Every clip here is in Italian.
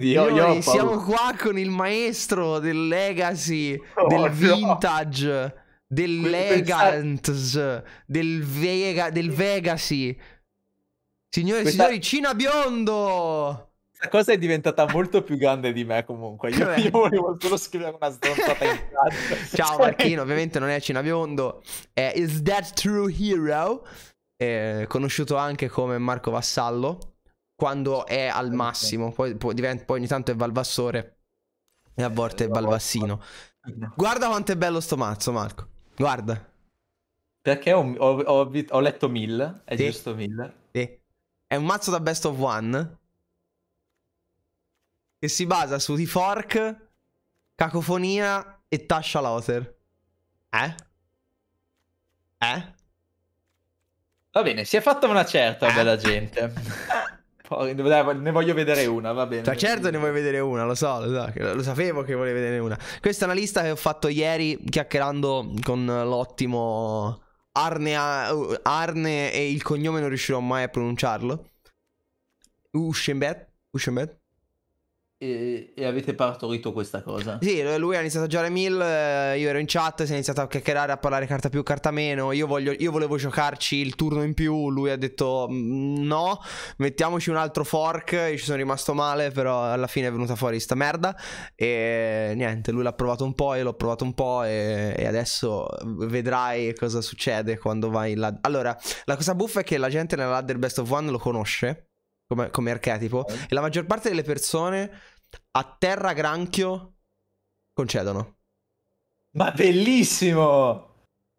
Io, io siamo qua con il maestro del legacy, oh, del vintage, no. dell'elegance, pensare... del, vega, del vegasi. Signore e Questa... signori, Cina Biondo! Questa cosa è diventata molto più grande di me comunque. Io, eh. io volevo solo scrivere una stronzata in chat. Ciao cioè, Marchino, ovviamente non è Cina Biondo, è Is That True Hero, eh, conosciuto anche come Marco Vassallo quando è al massimo. Poi, poi, diventa, poi ogni tanto è Valvassore e a eh, volte è Valvassino. Guarda quanto è bello sto mazzo, Marco. Guarda. Perché ho, ho, ho, ho letto 1000, è sì. giusto 1000. Sì. È un mazzo da best of one che si basa su T-Fork, Cacofonia e Tasha Lauter. Eh? Eh? Va bene, si è fatta una certa, eh? bella gente. ne voglio vedere una, va bene. Cioè, certo ne vuoi vedere una, lo so, lo, so, lo sapevo che volevi vedere una. Questa è una lista che ho fatto ieri chiacchierando con l'ottimo Arne, uh, Arne e il cognome non riuscirò mai a pronunciarlo. Uschenbert, Uschenbert. E, e, avete partorito questa cosa. Sì, lui ha iniziato a giocare Mill, eh, io ero in chat, si è iniziato a chiacchierare, a parlare carta più, carta meno, io, voglio, io volevo giocarci il turno in più, lui ha detto mm, no, mettiamoci un altro fork, io ci sono rimasto male, però alla fine è venuta fuori sta merda e niente, lui l'ha provato un po', io l'ho provato un po' e, e adesso vedrai cosa succede quando vai là. Allora, la cosa buffa è che la gente nella ladder best of one lo conosce come, come archetipo. E la maggior parte delle persone a terra granchio concedono. Ma bellissimo!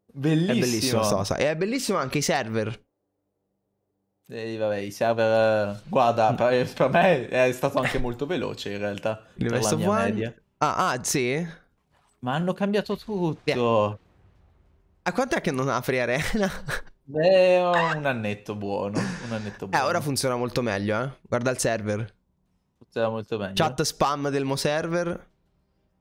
Bellissimo. È bellissima questa E è bellissimo anche i server. E vabbè, i server. Guarda, per, me è stato anche molto veloce in realtà. Il resto one... Ah, ah, sì. Ma hanno cambiato tutto. Yeah. A quant'è che non apri arena? Beh, un annetto buono. Un annetto buono. Eh, ora funziona molto meglio, eh. Guarda il server. Funziona molto meglio. Chat spam del Mo server.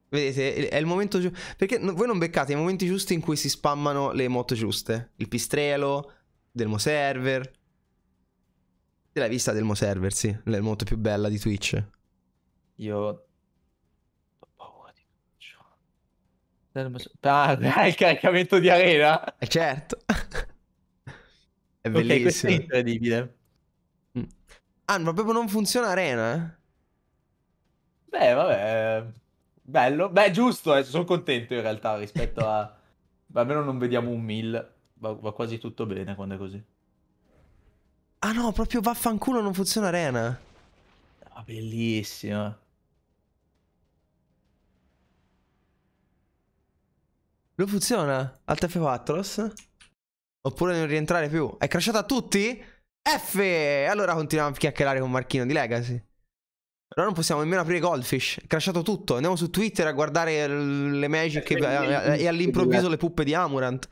Vedete, è il momento giusto. Perché voi non beccate i momenti giusti in cui si spammano le moto giuste. Il pistrello, del Mo server. Te l'hai vista del Mo server, sì. La moto più bella di Twitch. Io cioè, Ah, il caricamento di arena? Eh certo. È bellissimo. Okay, è incredibile. Mm. Ah, ma proprio non funziona Arena? Eh? Beh, vabbè. Eh, bello. Beh, giusto, eh. sono contento in realtà rispetto a... Almeno non vediamo un mill. Va, va, quasi tutto bene quando è così. Ah no, proprio vaffanculo non funziona Arena. Ah, bellissimo. Lo funziona? Alt F4? Oppure non rientrare più. È crashata a tutti? F! Allora continuiamo a chiacchierare con Marchino di Legacy. Però non possiamo nemmeno aprire Goldfish. È crashato tutto. Andiamo su Twitter a guardare le Magic eh, e, eh, e, all'improvviso le puppe di Amurant.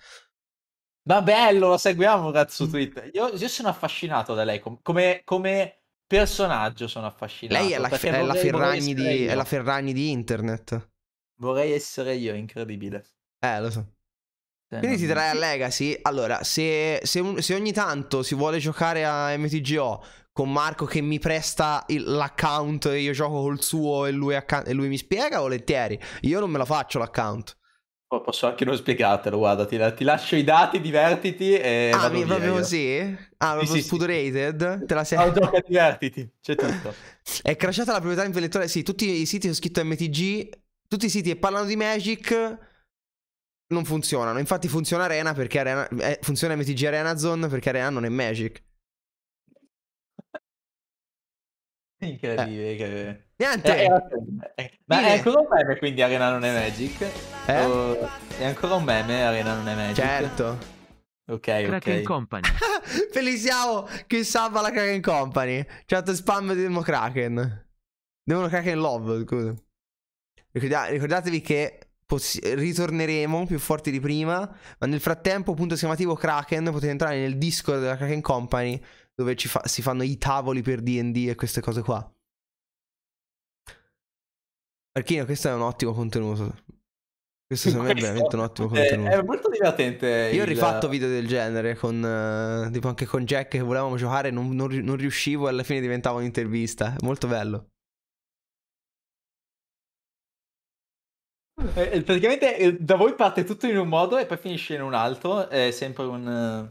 Va bello, lo seguiamo cazzo su Twitter. Io, io, sono affascinato da lei. come, come personaggio sono affascinato. Lei è la, è vorrei, la Ferragni di, è la Ferragni di internet. Vorrei essere io, incredibile. Eh, lo so. Quindi ti trae a Legacy. Allora, se, se, se, ogni tanto si vuole giocare a MTGO con Marco che mi presta il, l'account e io gioco col suo e lui, acc- e lui, mi spiega, volentieri. Io non me lo faccio l'account. posso anche non spiegartelo, guarda, ti, ti, lascio i dati, divertiti e... Ah, mi, proprio così? Ah, proprio sì, sì, spuderated? Sì. Te la sei... Ah, no, gioca, divertiti, c'è tutto. È crashata la proprietà intellettuale, sì, tutti i siti ho scritto MTG, tutti i siti che parlano di Magic non funzionano. Infatti funziona Arena perché Arena, eh, funziona MTG Arena Zone perché Arena non è Magic. Incredibile, eh. incredibile. Niente! Eh, eh, ma è ancora un meme quindi Arena non è Magic? Eh? O... È ancora un meme Arena non è Magic? Certo. Ok, Kraken okay. Company. Feliciamo che salva la Kraken Company. Certo spam di Demo Kraken. Demo Kraken Love, scusa. ricordatevi che Poss ritorneremo più forti di prima. Ma nel frattempo, punto esclamativo Kraken, potete entrare nel Discord della Kraken Company dove fa si fanno i tavoli per DD e queste cose qua. Archino, questo è un ottimo contenuto. Questo secondo me è veramente un ottimo contenuto. È molto divertente. Io ho rifatto video del genere con, uh, tipo anche con Jack che volevamo giocare, non, non, non riuscivo e alla fine diventava un'intervista. Molto bello. Eh, eh, praticamente eh, da voi parte tutto in un modo e poi finisce in un altro, è sempre un...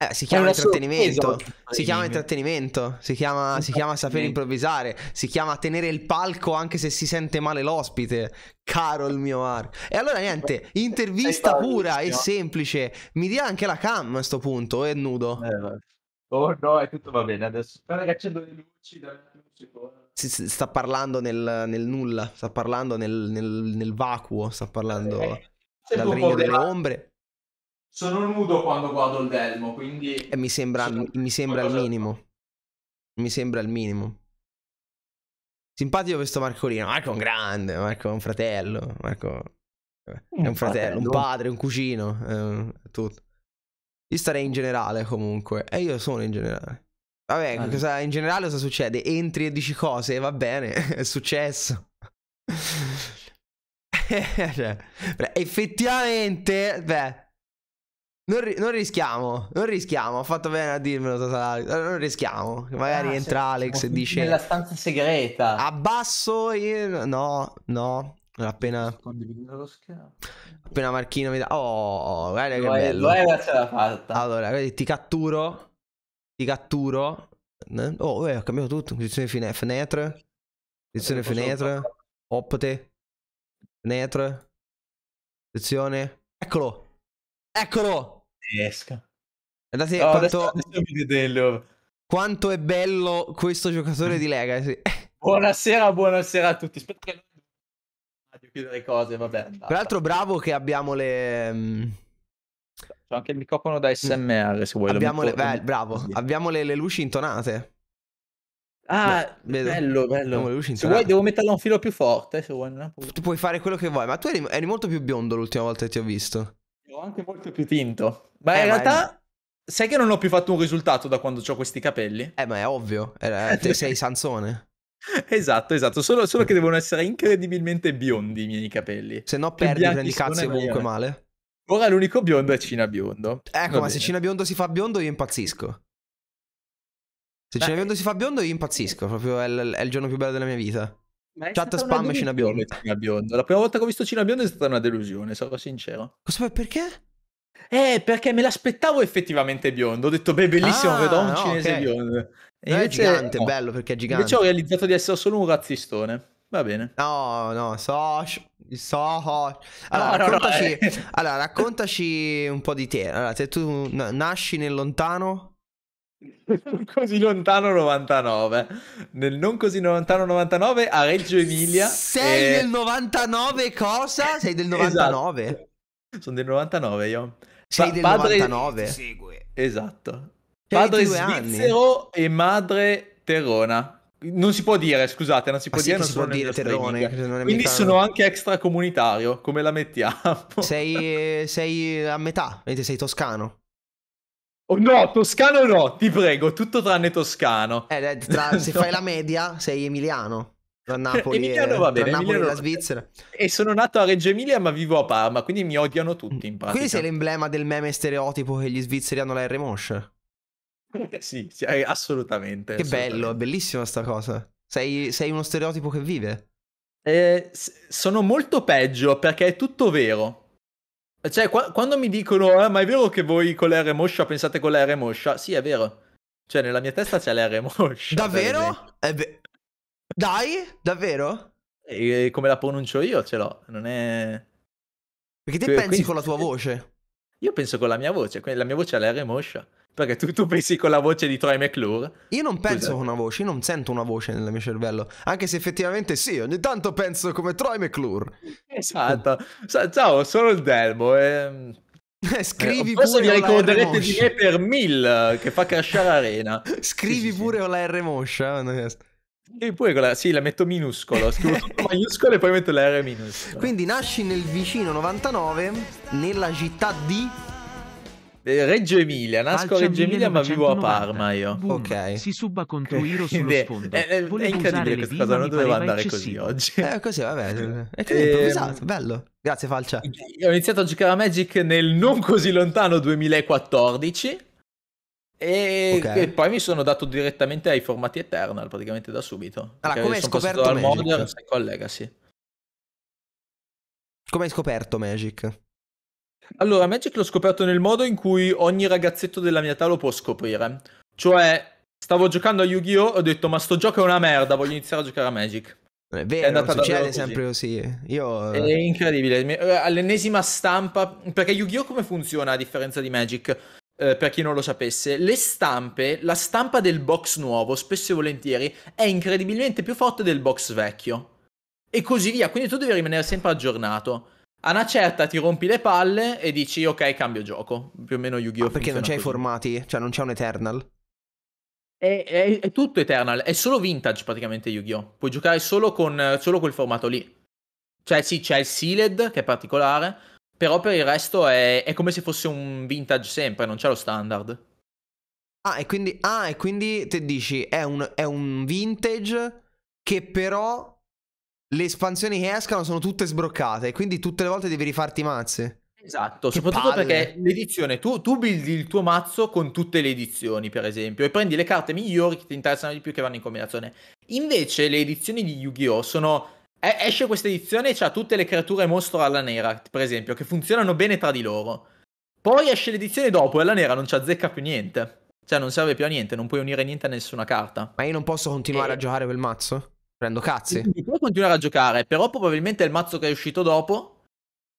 Eh, si chiama intrattenimento, esatto. si chiama intrattenimento, si chiama, esatto. si chiama saper improvvisare, si chiama tenere il palco anche se si sente male l'ospite, caro il mio Ar. E allora niente, intervista pura e semplice, mi dia anche la cam a sto punto, è eh, nudo. Eh, oh no, è tutto va bene adesso. Guarda che accendo le luci, dai, luci, si, sta parlando nel, nel, nulla, sta parlando nel, nel, nel vacuo, sta parlando eh, dal regno delle la... ombre. Sono nudo quando guardo il delmo, quindi... E eh, mi sembra, sono... mi sembra il minimo. Mi sembra il minimo. Simpatico questo Marcolino. Marco è un grande, Marco è un fratello, Marco eh, è un fratello, un padre, un cugino, eh, tutto. Io starei in generale comunque, e io sono in generale. Vabbè, vale. cosa, in generale cosa succede? Entri e dici cose, va bene, è successo. cioè, effettivamente, beh, non, ri- non, rischiamo, non rischiamo, ha fatto bene a dirmelo, non rischiamo. Magari ah, entra Alex e dice... Nella stanza segreta. Abbasso io... No, no, Appena... Appena Marchino mi dà... Oh, oh, oh guarda che bello. Lo era ce l'ha fatta. Allora, ti catturo ti catturo. Oh, eh, ho cambiato tutto. Posizione fine- fenetre. Posizione fenetre. Opte. Fenetre. Sezione. Eccolo. Eccolo. Esca. Guardate oh, quanto... Adesso, adesso quanto è bello questo giocatore di Legacy. Buonasera, buonasera a tutti. Aspetta che... Ah, devo chiudere cose, vabbè. Tra l'altro bravo che abbiamo le mm, c'è anche il microfono da mm. SMR se vuoi. Abbiamo le, beh, bravo, abbiamo le, le, luci intonate. Ah, beh, bello, bello. Intonate. Se vuoi devo metterla un filo più forte, se vuoi. No? Tu puoi fare quello che vuoi, ma tu eri, eri, molto più biondo l'ultima volta che ti ho visto. Ho anche molto più tinto. Ma eh, in realtà... È... Sai che non ho più fatto un risultato da quando ho questi capelli? Eh, ma è ovvio. Eh, te sei Sansone. Esatto, esatto. Solo, solo, che devono essere incredibilmente biondi i miei capelli. Se no, perdi, prendi cazzo e comunque male. Ora l'unico biondo è Cina Biondo. Ecco, Va ma bene. se Cina Biondo si fa biondo io impazzisco. Se Beh. Cina Biondo si fa biondo io impazzisco, proprio è il, è il giorno più bello della mia vita. Chat spam Cina biondo. Cina biondo. La prima volta che ho visto Cina Biondo è stata una delusione, sarò sincero. Cosa fai? perché? Eh, perché me l'aspettavo effettivamente biondo. Ho detto, beh, bellissimo, ah, vedo un no, cinese okay. biondo. E invece, è gigante, no. bello perché è gigante. Invece ho realizzato di essere solo un razzistone. Va bene. No, no, so. so Allora, no, raccontaci, no, no, eh. allora, raccontaci un po' di te. Allora, se tu nasci nel lontano. così lontano 99. Nel non così lontano 99 a Reggio Emilia. Sei e... del 99 cosa? Sei del 99. Esatto. Sono del 99 io. Sei pa- del padre... 99. Esatto. Sei padre svizzero anni. e madre terrona. Non si può dire, scusate, non si può ah, dire. Sì, non si può dire terrone, Quindi metà... sono anche extracomunitario, come la mettiamo? Sei, eh, sei a metà, sei toscano. Oh, no, toscano no, ti prego, tutto tranne toscano. Eh, tra, se fai la media sei emiliano. Tra Napoli, Emiliano eh, va bene, Napoli Emiliano... e la Svizzera. E sono nato a Reggio Emilia ma vivo a Parma, quindi mi odiano tutti in pratica. Mm. Quindi sei l'emblema del meme stereotipo che gli svizzeri hanno la R-Mosh. sì, sì, eh, assolutamente. Che assolutamente. bello, è bellissima sta cosa. Sei, sei uno stereotipo che vive. Eh, sono molto peggio perché è tutto vero. Cioè, qua, quando mi dicono, eh, ma è vero che voi con l'R Moscia pensate con l'R Moscia? Sì, è vero. Cioè, nella mia testa c'è l'R Moscia. Davvero? Be- Dai, davvero? E come la pronuncio io ce l'ho, non è... Perché te que- cioè, pensi quindi... con la tua voce? Io penso con la mia voce, la mia voce è l'R Moscia. Perché tu, tu, pensi con la voce di Troy McClure? Io non penso con una voce, io non sento una voce nel mio cervello. Anche se effettivamente sì, ogni tanto penso come Troy McClure. Esatto. ciao, sono il Delmo. E... Ehm. Scrivi eh, pure vi ricorderete di me per Mill che fa crashare Arena. Scrivi sì, pure sì. con la R moscia. E poi quella, sì, la metto minuscolo, scrivo tutto maiuscolo e poi metto la R minuscola. Quindi nasci nel vicino 99, nella città di eh, Reggio Emilia, nasco a Reggio Emilia ma vivo a Parma io. Boom. Ok. Si suba contro Iro sullo sfondo. È, eh, è, eh, è incredibile questa cosa, non doveva andare eccessivo. così oggi. Eh, così, vabbè. È che ehm, improvvisato, bello. Grazie Falcia. Ho iniziato a giocare a Magic nel non così lontano 2014. E, okay. e, poi mi sono dato direttamente ai formati Eternal, praticamente da subito. Allora, come hai scoperto Magic? Modern, Second Legacy. Come hai scoperto Magic? Allora, Magic l'ho scoperto nel modo in cui ogni ragazzetto della mia età lo può scoprire. Cioè, stavo giocando a Yu-Gi-Oh! e ho detto, ma sto gioco è una merda, voglio iniziare a giocare a Magic. È vero, è succede sempre così. così. Io... È incredibile. Eh, all'ennesima stampa... Perché Yu-Gi-Oh! come funziona a differenza di Magic? Eh, per chi non lo sapesse, le stampe, la stampa del box nuovo, spesso e volentieri, è incredibilmente più forte del box vecchio. E così via, quindi tu devi rimanere sempre aggiornato. A una certa ti rompi le palle e dici ok cambio gioco, più o meno Yu-Gi-Oh! Ah, perché non c'è i formati, cioè non c'è un Eternal? È, è, è, tutto Eternal, è solo vintage praticamente Yu-Gi-Oh! Puoi giocare solo con solo quel formato lì. Cioè sì, c'è il Sealed che è particolare, però per il resto è, è, come se fosse un vintage sempre, non c'è lo standard. Ah, e quindi, ah, e quindi te dici è un, è un vintage che però le espansioni che escano sono tutte sbroccate, quindi tutte le volte devi rifarti i mazzi. Esatto, che soprattutto palle. perché l'edizione, tu, tu buildi il tuo mazzo con tutte le edizioni, per esempio, e prendi le carte migliori che ti interessano di più che vanno in combinazione. Invece le edizioni di Yu-Gi-Oh! sono... esce questa edizione e c'ha tutte le creature mostro alla nera, per esempio, che funzionano bene tra di loro. Poi esce l'edizione dopo e alla nera non ci azzecca più niente. Cioè non serve più a niente, non puoi unire niente a nessuna carta. Ma io non posso continuare e... a giocare quel mazzo? Prendo cazzi. Quindi puoi continuare a giocare, però probabilmente il mazzo che è uscito dopo.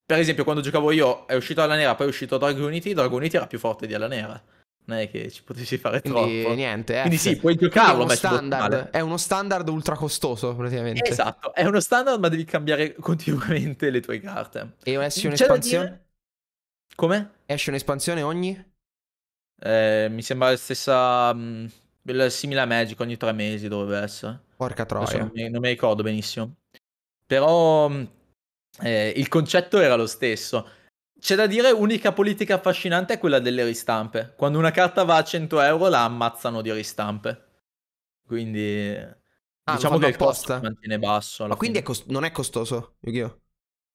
Per esempio, quando giocavo io è uscito alla nera, poi è uscito Unity, Dragonity. Unity era più forte di alla nera. Non è che ci potessi fare Quindi, troppo. Niente, eh. Quindi sì, puoi giocarlo. È uno, standard, è uno standard ultra costoso, praticamente. Esatto, è uno standard, ma devi cambiare continuamente le tue carte. E esce un'espansione? Dire... Come? Esce un'espansione ogni? Eh, mi sembra la stessa. Mm, simile a Magic ogni tre mesi dovrebbe essere. Porca troia. Non mi, non mi, ricordo benissimo. Però mm, eh, il concetto era lo stesso. C'è da dire, unica politica affascinante è quella delle ristampe. Quando una carta va a 100 euro la ammazzano di ristampe. Quindi ah, diciamo che il apposta. costo si mantiene basso. Ma quindi è cost- non è costoso Yu-Gi-Oh?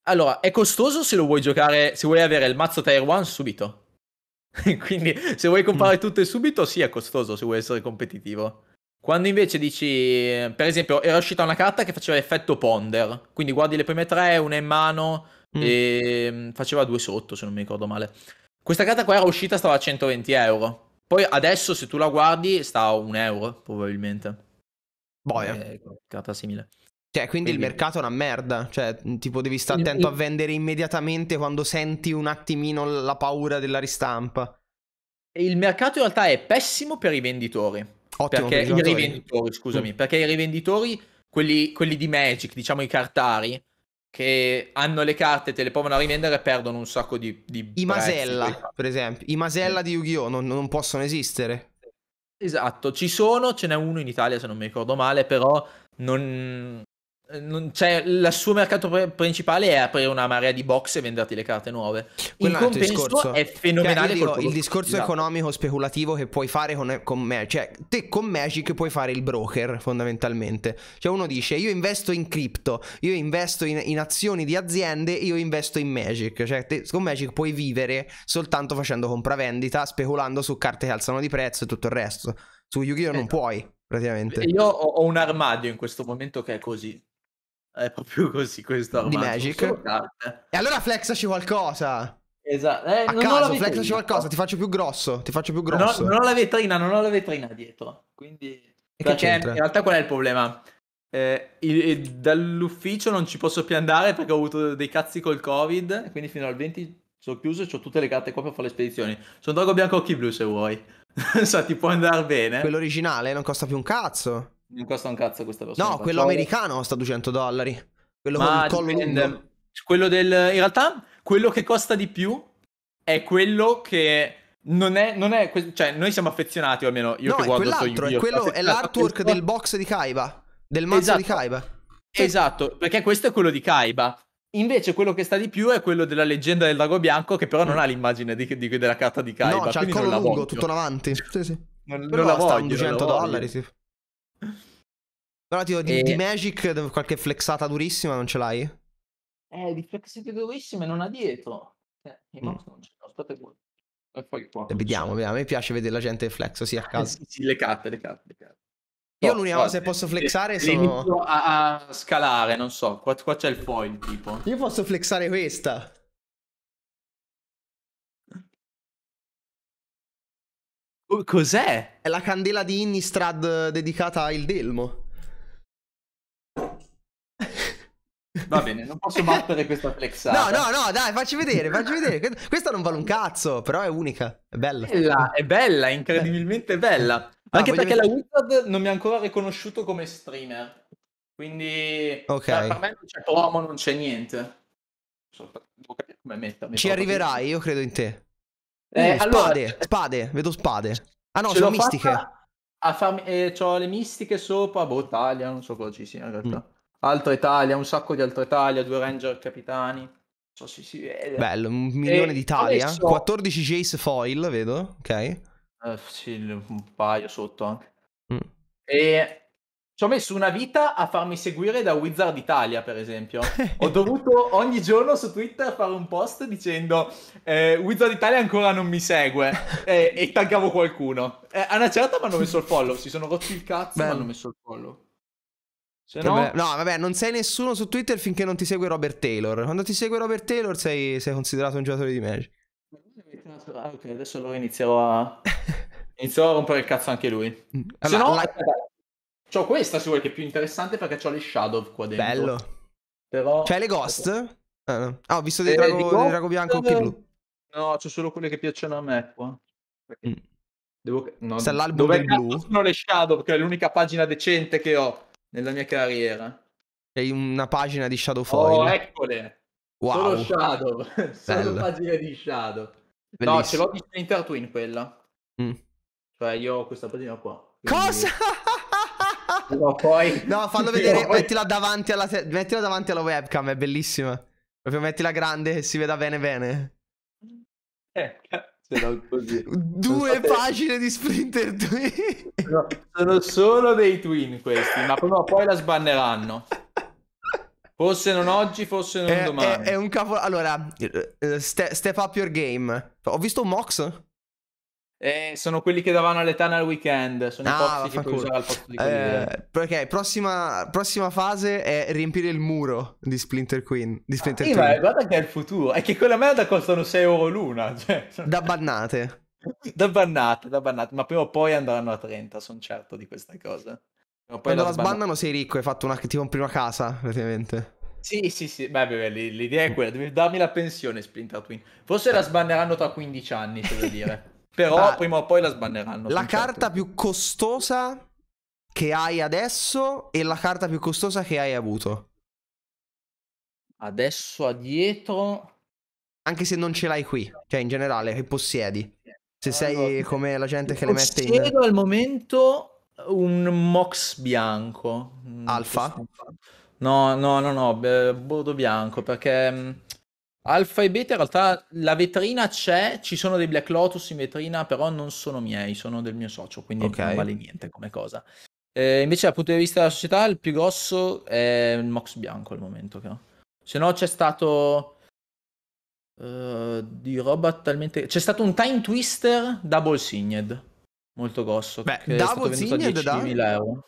Allora, è costoso se lo vuoi giocare, se vuoi avere il mazzo Tier 1 subito. quindi se vuoi comprare mm. tutto subito, sì, è costoso se vuoi essere competitivo. Quando invece dici, per esempio, era uscita una carta che faceva effetto ponder, quindi guardi le prime tre, una in mano mm. e mm, faceva due sotto, se non mi ricordo male. Questa carta qua era uscita, stava a 120 euro. Poi adesso se tu la guardi sta a un euro, probabilmente. Boia. Eh, carta simile. Cioè, quindi, quindi, il mercato è una merda. Cioè, tipo, devi stare attento a vendere immediatamente quando senti un attimino la paura della ristampa. Il mercato in realtà è pessimo per i venditori. Ottimo perché i rivenditori, scusami, mm. perché i rivenditori, quelli, quelli, di Magic, diciamo i cartari, che hanno le carte e te le provano a rivendere, perdono un sacco di... di I masella, per esempio. I masella di Yu-Gi-Oh! Non, non possono esistere. Esatto, ci sono, ce n'è uno in Italia se non mi ricordo male, però non, eh, cioè, il suo mercato pre- principale è aprire una marea di box e venderti le carte nuove. Quello il compenso discorso. è fenomenale. Cioè, dico, il discorso esatto. economico speculativo che puoi fare con, con Magic. Cioè, te con Magic puoi fare il broker, fondamentalmente. Cioè, uno dice: Io investo in cripto, io investo in, in, azioni di aziende, io investo in Magic. Cioè, te, con Magic puoi vivere soltanto facendo compravendita, speculando su carte che alzano di prezzo e tutto il resto. Su Yu-Gi-Oh! Eh, non esatto. puoi. Praticamente. Io ho un armadio in questo momento che è così è proprio così questo Di Magic. E allora flexaci qualcosa. Esatto. Eh, A non caso, flexaci qualcosa, ti faccio più grosso, ti faccio più grosso. Non ho, non ho la vetrina, non ho la vetrina dietro. Quindi... perché cioè, cioè, in realtà qual è il problema? Eh, il, dall'ufficio non ci posso più andare perché ho avuto dei cazzi col covid, quindi fino al 20 sono chiuso e ho tutte le carte qua per fare le spedizioni. Sono drago bianco occhi blu se vuoi. non so, ti può andare bene. Quello originale non costa più un cazzo. Non costa un cazzo questa persona. No, quello americano costa 200 dollari. Quello Ma con il collo Quello del... In realtà, quello che costa di più è quello che... Non è, non è, cioè, noi siamo affezionati, o almeno io no, che è guardo so io, quello, è l'artwork del box di Kaiba, del mazzo esatto. di Kaiba. Esatto, perché questo è quello di Kaiba. Invece quello che sta di più è quello della leggenda del lago bianco, che però non ha l'immagine di, di, della carta di Kaiba. No, c'ha il collo lungo, tutto davanti. Sì, sì. Non, non la voglio. 200 dollari, sì. Però tipo, di, e... di Magic qualche flexata durissima non ce l'hai? Eh, di flexate durissime non ha dietro. Eh, I mm. non ce l'ho, aspetta eh, qua. E eh, Vediamo, vediamo, a me piace vedere la gente flex, sì, a eh, caso. sì, le carte, le carte, le carte. Io oh, l'unica cosa che posso flexare sono... A, a, scalare, non so, qua, qua c'è il foil tipo. Io posso flexare questa. Oh, cos'è? È la candela di Innistrad eh, dedicata al Delmo. Va bene, non posso battere questa flexata. No, no, no, dai, facci vedere, facci vedere. Questa non vale un cazzo, però è unica, è bella. bella è bella, incredibilmente bella. Ah, Anche perché vedere... la Wizard non mi ha ancora riconosciuto come streamer. Quindi okay. per me non c'è promo, non c'è niente. Devo capire come mettermi. Ci arriverai, io credo in te. Eh, mm, eh, allora, spade, vedo spade. Ah no, sono mistiche. farmi, eh, ho le mistiche sopra, boh, Italia, non so cosa ci sia in mm. realtà. Mm. Altra Italia, un sacco di altre Italia, due Ranger capitani. Non so se si vede. Bello, un milione di Italia. Adesso... 14 Jace foil, vedo, ok. Uh, sì, un paio sotto anche. Mm. E ci ho messo una vita a farmi seguire da Wizard Italia, per esempio. Ho dovuto ogni giorno su Twitter fare un post dicendo eh, Wizard Italia ancora non mi segue eh, e taggavo qualcuno. Eh, a una certa mi hanno messo il follow, si sono rotti il cazzo e mi hanno messo il follow. Se no... Vabbè. no, vabbè, non sei nessuno su Twitter finché non ti segue Robert Taylor. Quando ti segue Robert Taylor sei, sei considerato un giocatore di Magic. Ah, ok, adesso allora inizierò a... inizierò a rompere il cazzo anche lui. Mm. Allora, Se no... La... C'ho questa, se vuoi, che è più interessante perché c'ho le Shadow qua dentro. Bello. Però... C'hai le Ghost? Ah, no. ah ho visto dei, eh, drago, dico... dei drago bianco occhi blu. No, c'ho solo quelle che piacciono a me qua. Perché... Mm. Devo... No, Sta l'album del blu. sono le Shadow, perché è l'unica pagina decente che ho nella mia carriera. C'è una pagina di Shadow oh, Foil. Oh, eccole! Wow. Solo Shadow. Bello. Solo pagina di Shadow. Bellissimo. No, ce l'ho di Splinter Twin quella. Mm. Cioè, io ho questa pagina qua. Quindi... Cosa? no, poi... no, fallo vedere, poi... mettila, davanti alla te... mettila davanti alla webcam, è bellissima. Proprio mettila grande che si veda bene bene. Eh, cazzo, così. Due pagine di sprinter Twin. no, sono solo dei twin questi, ma prima o poi la sbanneranno. Forse non oggi, forse non è, domani. È, è un cavolo. Allora, eh, eh, ste, step up your game. Ho visto un Mox? Eh, sono quelli che davano all'Etana al weekend, sono ah, i pozzi che puoi al posto di eh, Perché prossima, prossima, fase è riempire il muro di Splinter Queen. Di Splinter ah, sì, ma guarda che è il futuro. È che quella merda costano 6 euro l'una. Cioè. Da bannate. da bannate, da bannate. Ma prima o poi andranno a 30, sono certo di questa cosa. Poi Quando la sbannano, sei ricco, hai fatto una, tipo una prima casa, praticamente. Sì, sì, sì, beh, beh, beh, l'idea è quella, devi darmi la pensione Splinter Twin. Forse la sbanneranno tra 15 anni, c'è da dire. Però ah, prima o poi la sbanneranno. La carta certo. più costosa che hai adesso e la carta più costosa che hai avuto. Adesso a dietro. Anche se non ce l'hai qui, cioè in generale, che possiedi. Se sei allora, come la gente che le mette in. Possiedo al momento un Mox bianco. Mm, Alfa? No, no, no, no, bordo bianco perché mm, Alfa e beta in realtà la vetrina c'è, ci sono dei Black Lotus in vetrina, però non sono miei, sono del mio socio, quindi okay. non vale niente come cosa. Eh, invece dal punto di vista della società il più grosso è il Mox Bianco al momento. Però. Se no c'è stato... Uh, di roba talmente... C'è stato un Time Twister Double Signed, molto grosso. Beh, che Double è stato Signed da... 10.000 euro.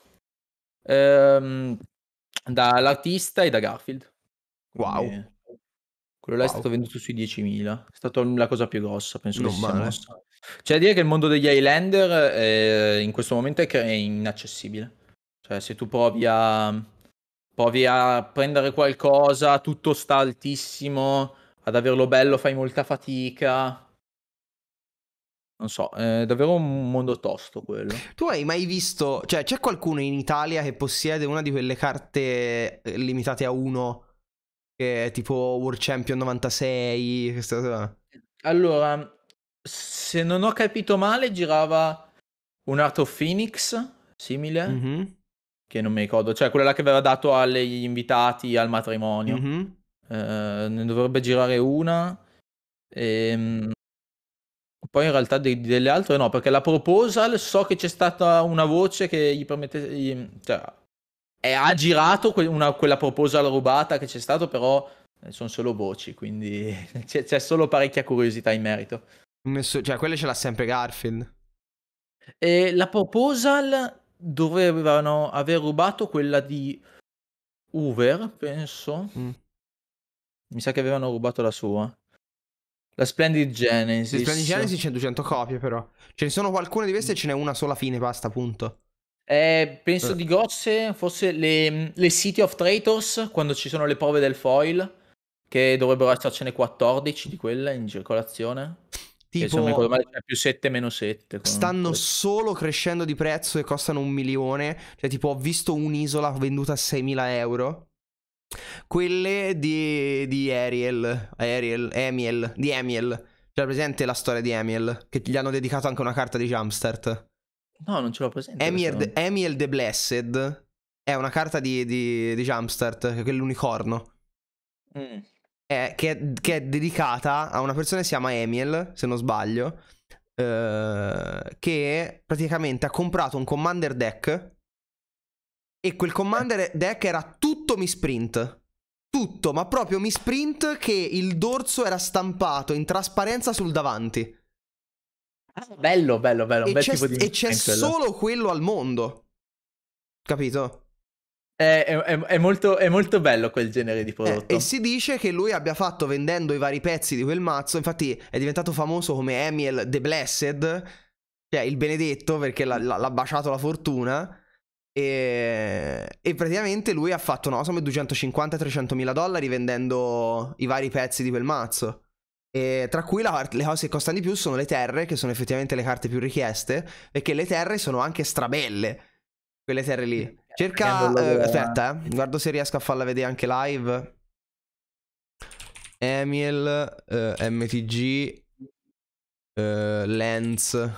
Ehm, dall'artista e da Garfield. Wow. Quindi quello là è stato venduto sui 10.000. È stata la cosa più grossa, penso che Non si sia mossa. C'è dire che il mondo degli Highlander eh, in questo momento è, è inaccessibile. Cioè, se tu provi a, provi a prendere qualcosa, tutto sta altissimo, ad averlo bello fai molta fatica. Non so, è davvero un mondo tosto quello. Tu hai mai visto, cioè c'è qualcuno in Italia che possiede una di quelle carte eh, limitate a uno che è tipo World Champion 96, questa Allora, se non ho capito male, girava un Art of Phoenix simile, mm-hmm. che non mi ricordo, cioè quella là che aveva dato agli invitati al matrimonio. Mm-hmm. Eh, ne dovrebbe girare una. E, ehm, poi in realtà de- delle altre no, perché la proposal so che c'è stata una voce che gli permette, gli, cioè, eh, ha girato que- una, quella proposal rubata che c'è stato, però eh, sono solo voci, quindi c'è, c'è, solo parecchia curiosità in merito. Nessu- cioè, quella ce l'ha sempre Garfield. E la proposal dovevano aver rubato quella di Uber, penso. Mm. Mi sa che avevano rubato la sua. La Splendid Genesis. La Splendid Genesis c'è 200 copie però. Ce ne sono qualcuna di queste e ce n'è una sola fine, basta, punto. Eh, penso eh. di grosse, forse le, le, City of Traitors, quando ci sono le prove del foil, che dovrebbero essercene 14 di quelle in circolazione. Tipo, se non male più 7 meno 7. Stanno solo crescendo di prezzo e costano un milione. Cioè, tipo, ho visto un'isola venduta a 6.000 euro. Quelle di, di Ariel, Ariel, Emiel, di Emiel. Cioè, presente la storia di Emiel, che gli hanno dedicato anche una carta di Jumpstart. No, non ce l'ho presente. Emir, Emiel the Blessed è una carta di, di, di Jumpstart, che è l'unicorno. Mm. È, che, è, che, è dedicata a una persona che si chiama Emiel, se non sbaglio, eh, che praticamente ha comprato un commander deck e quel commander deck era tutto mi sprint. Tutto, ma proprio mi sprint che il dorso era stampato in trasparenza sul davanti. Ah, bello, bello, bello. E c'è, di... e c'è solo quello al mondo. Capito? È, è, è, molto, è, molto, bello quel genere di eh, prodotto. Eh, e si dice che lui abbia fatto vendendo i vari pezzi di quel mazzo. Infatti, è diventato famoso come Emiel the Blessed, cioè il benedetto, perché l'ha, l'ha baciato la fortuna. E, e, praticamente lui ha fatto no, sono 250-300 mila dollari vendendo i vari pezzi di quel mazzo. E tra cui la, le cose che costano di più sono le terre, che sono effettivamente le carte più richieste, perché le terre sono anche strabelle, quelle terre lì. Cerca... Eh, eh, aspetta, eh. guardo se riesco a farla vedere anche live. Emil, eh, MTG, eh, Lens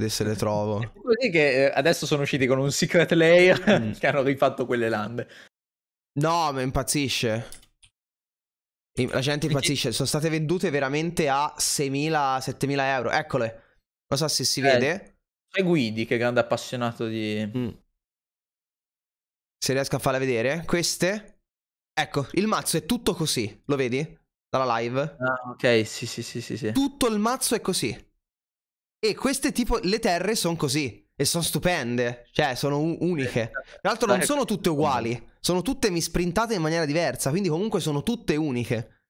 se le trovo. È così che eh, adesso sono usciti con un secret layer mm. che hanno rifatto quelle lande. No, ma impazzisce. La gente impazzisce, sono state vendute veramente a 6.000-7.000 euro. Eccole, non so se si eh, vede. C'è Guidi che è grande appassionato di... Mm. Se riesco a farle vedere, queste... Ecco, il mazzo è tutto così, lo vedi? Dalla live. Ah, ok, sì, sì, sì, sì, sì. Tutto il mazzo è così. E queste tipo, le terre sono così e sono stupende, cioè sono un- uniche. Eh, Tra l'altro non sono tutte uguali, sono tutte misprintate in maniera diversa, quindi comunque sono tutte uniche.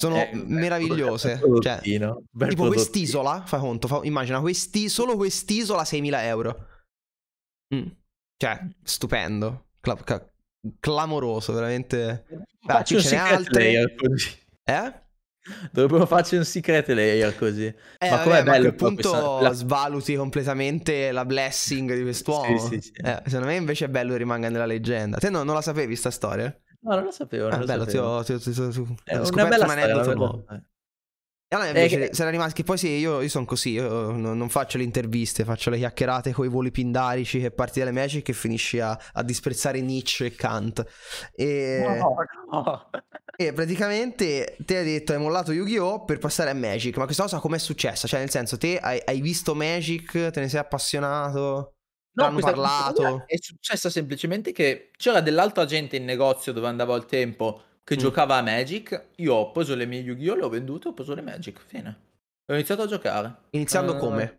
Sono eh, meravigliose. Cioè, tipo quest'isola, fa conto, fa, immagina questi, solo quest'isola 6.000 euro. Mm. Cioè, stupendo, Cla- ca- clamoroso, veramente. Beh, Faccio ci sono altre. eh? Dovrebbero farci un secret layer così. Eh, ma com'è vabbè, bello ma appunto questa... la... svaluti completamente la blessing di quest'uomo. Sì, sì, sì. Eh, secondo me invece è bello rimanga nella leggenda. Te no, non la sapevi sta storia? No, non la sapevo. Non ah, lo bello, sapevo. ti ho, ti ho, ti ho, ti ho eh, scoperto un aneddoto e eh, allora eh, invece eh, sarà rimasto che poi sì, io, io sono così, io non, non, faccio le interviste, faccio le chiacchierate con i voli pindarici che parti dalle Magic e finisci a, a disprezzare Nietzsche e Kant. E, no, no. e praticamente te hai detto hai mollato Yu-Gi-Oh! per passare a Magic, ma questa cosa com'è successa? Cioè nel senso te hai, hai visto Magic, te ne sei appassionato? No, hanno parlato. È successa semplicemente che c'era dell'altra gente in negozio dove andavo al tempo che mm. giocava a Magic, io ho preso le mie Yu-Gi-Oh, le ho vendute, ho preso le Magic, fine. Ho iniziato a giocare. Iniziando uh, come?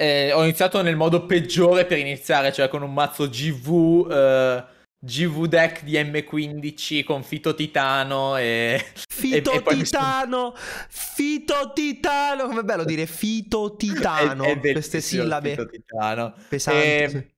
Eh, ho iniziato nel modo peggiore per iniziare, cioè con un mazzo GV, eh, GV deck di M15 con Fito Titano e... Fito e, Titano! E Fito Titano! Come è bello dire Fito Titano! è, è queste sillabe Fito Titano. pesanti. E... Ehm, sì.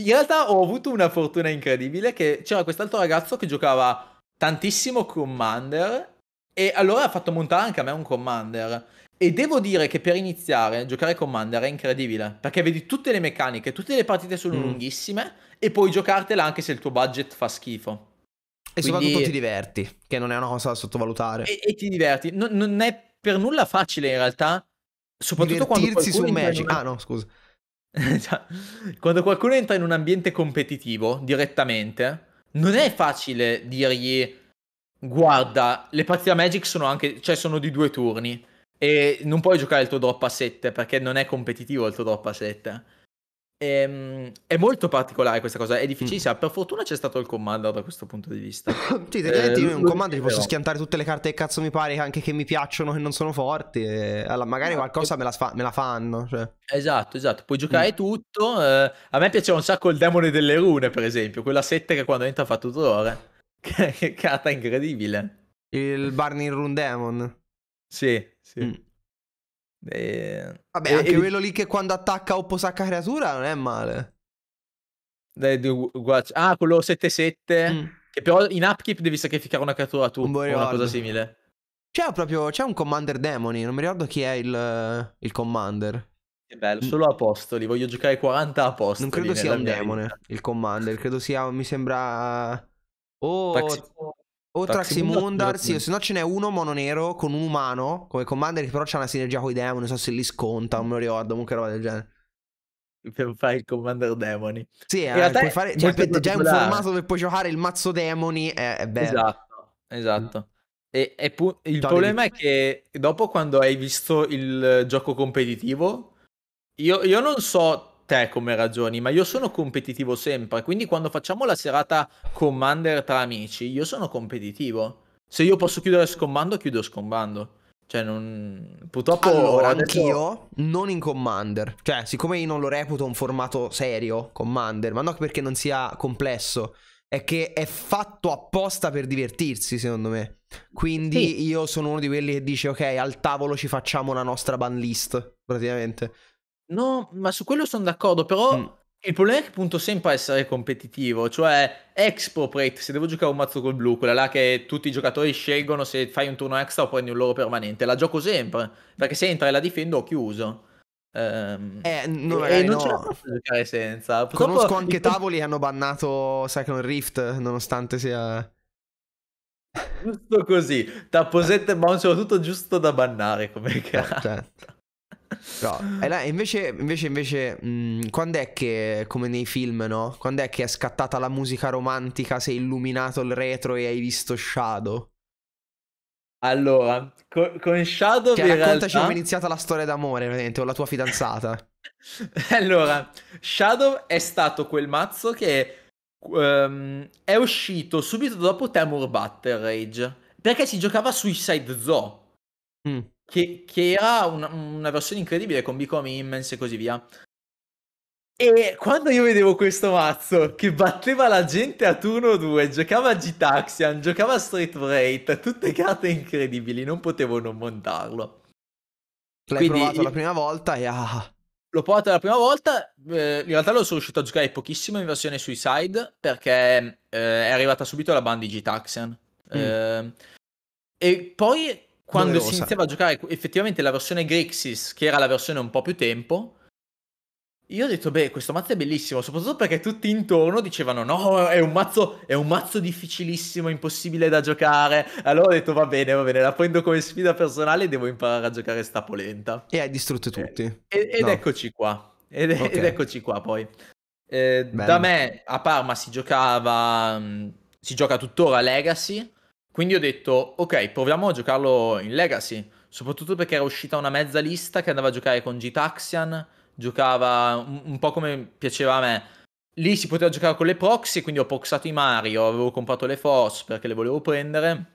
In realtà ho avuto una fortuna incredibile che c'era quest'altro ragazzo che giocava tantissimo Commander e allora ha fatto montare anche a me un Commander. E devo dire che per iniziare a giocare Commander è incredibile, perché vedi tutte le meccaniche, tutte le partite sono mm. lunghissime e puoi giocartela anche se il tuo budget fa schifo. E Quindi... soprattutto ti diverti, che non è una cosa da sottovalutare. E, e ti diverti, non, non, è per nulla facile in realtà, soprattutto quando qualcuno, un... ah, no, scusa quando qualcuno entra in un ambiente competitivo direttamente, non è facile dirgli guarda, le partite a Magic sono anche, cioè sono di due turni e non puoi giocare il tuo drop a 7 perché non è competitivo il tuo drop a 7. Ehm, è molto particolare questa cosa, è mm. difficilissima. Mm. Per fortuna c'è stato il commander da questo punto di vista. sì, tecnicamente eh, io in un commander posso schiantare tutte le carte che cazzo mi pare, anche che mi piacciono, e non sono forti. E... Allora, magari no, qualcosa e... me, la sfa- me, la fanno. Cioè. Esatto, esatto. Puoi giocare mm. tutto. Eh, a me piaceva un sacco il demone delle rune, per esempio, quella 7 che quando entra fa tutore. che carta incredibile. Il Barney Rune Demon. Sì, sì. Mm. E... Ehm, Vabbè, e, anche e... quello lì che quando attacca o posacca creatura non è male. Ah, quello 7-7. Mm. Che però in upkeep devi sacrificare una creatura tu. Un o una cosa simile. C'è proprio c'è un commander demoni. Non mi ricordo chi è il, il commander. Che bello, mm. solo apostoli. Voglio giocare 40 apostoli. Non credo sia un demone vita. il commander. Credo sia. Mi sembra. Oh, Pax... O Traximundar, sì, o se no ce n'è uno mononero con un umano come commander che però c'ha una sinergia con i demoni, non so se li sconta, non me lo ricordo, comunque roba del genere. Per fare il commander demoni. Sì, eh, allora, puoi fare, cioè, per, già un formato dove puoi giocare il mazzo demoni, è, è bello. Esatto, esatto. E, e pu- il Togli problema di... è che dopo quando hai visto il gioco competitivo, io, io non so te come ragioni, ma io sono competitivo sempre, quindi quando facciamo la serata commander tra amici, io sono competitivo. Se io posso chiudere scombando, chiudo scombando. Cioè, non... purtroppo. Allora, adesso... anch'io non in Commander. Cioè, siccome io non lo reputo un formato serio, Commander, ma non perché non sia complesso, è che è fatto apposta per divertirsi, secondo me. Quindi sì. io sono uno di quelli che dice, ok, al tavolo ci facciamo la nostra ban list, praticamente. No, ma su quello sono d'accordo, però mm. il problema è che punto sempre a essere competitivo, cioè expropriate, se devo giocare un mazzo col blu, quella là che tutti i giocatori scelgono se fai un turno extra o prendi un loro permanente, la gioco sempre, perché se entra e la difendo ho chiuso. Um, eh, no, e non no. ce la posso giocare senza. Purtroppo Conosco anche tavoli che hanno bannato Second Rift, nonostante sia... Giusto così, tapposette bounce, tutto giusto da bannare come carta. Certo. No, e invece, invece, invece mh, mm, quando è che, come nei film, no? Quando è che è scattata la musica romantica, sei illuminato il retro e hai visto Shadow? Allora, co- con Shadow cioè, in raccontaci realtà... come è iniziata la storia d'amore, ovviamente, o la tua fidanzata. allora, Shadow è stato quel mazzo che um, è uscito subito dopo Temur Battle Rage, perché si giocava Suicide Zoo. Mm che, che ha una, una versione incredibile con Become Immense e così via. E quando io vedevo questo mazzo che batteva la gente a turno 2, giocava Gitaxian, giocava Street Wraith, tutte carte incredibili, non potevo non montarlo. L'hai Quindi, provato la prima volta e ah, ah. L'ho provato la prima volta, eh, in realtà lo sono riuscito a giocare pochissimo in versione Suicide perché eh, è arrivata subito la band di Gitaxian. Mm. Eh, e poi quando si iniziava a giocare effettivamente la versione Grixis, che era la versione un po' più tempo, io ho detto, beh, questo mazzo è bellissimo, soprattutto perché tutti intorno dicevano, no, è un mazzo, è un mazzo difficilissimo, impossibile da giocare. Allora ho detto, va bene, va bene, la prendo come sfida personale e devo imparare a giocare sta polenta. E hai distrutto eh, tutti. Eh, ed no. eccoci qua. Ed, okay. ed, eccoci qua poi. Eh, da me a Parma si giocava, mm, si gioca tuttora Legacy, quindi ho detto, ok, proviamo a giocarlo in Legacy, soprattutto perché era uscita una mezza lista che andava a giocare con Gitaxian, giocava un, un po' come piaceva a me. Lì si poteva giocare con le proxy, quindi ho proxato i Mario, avevo comprato le Force perché le volevo prendere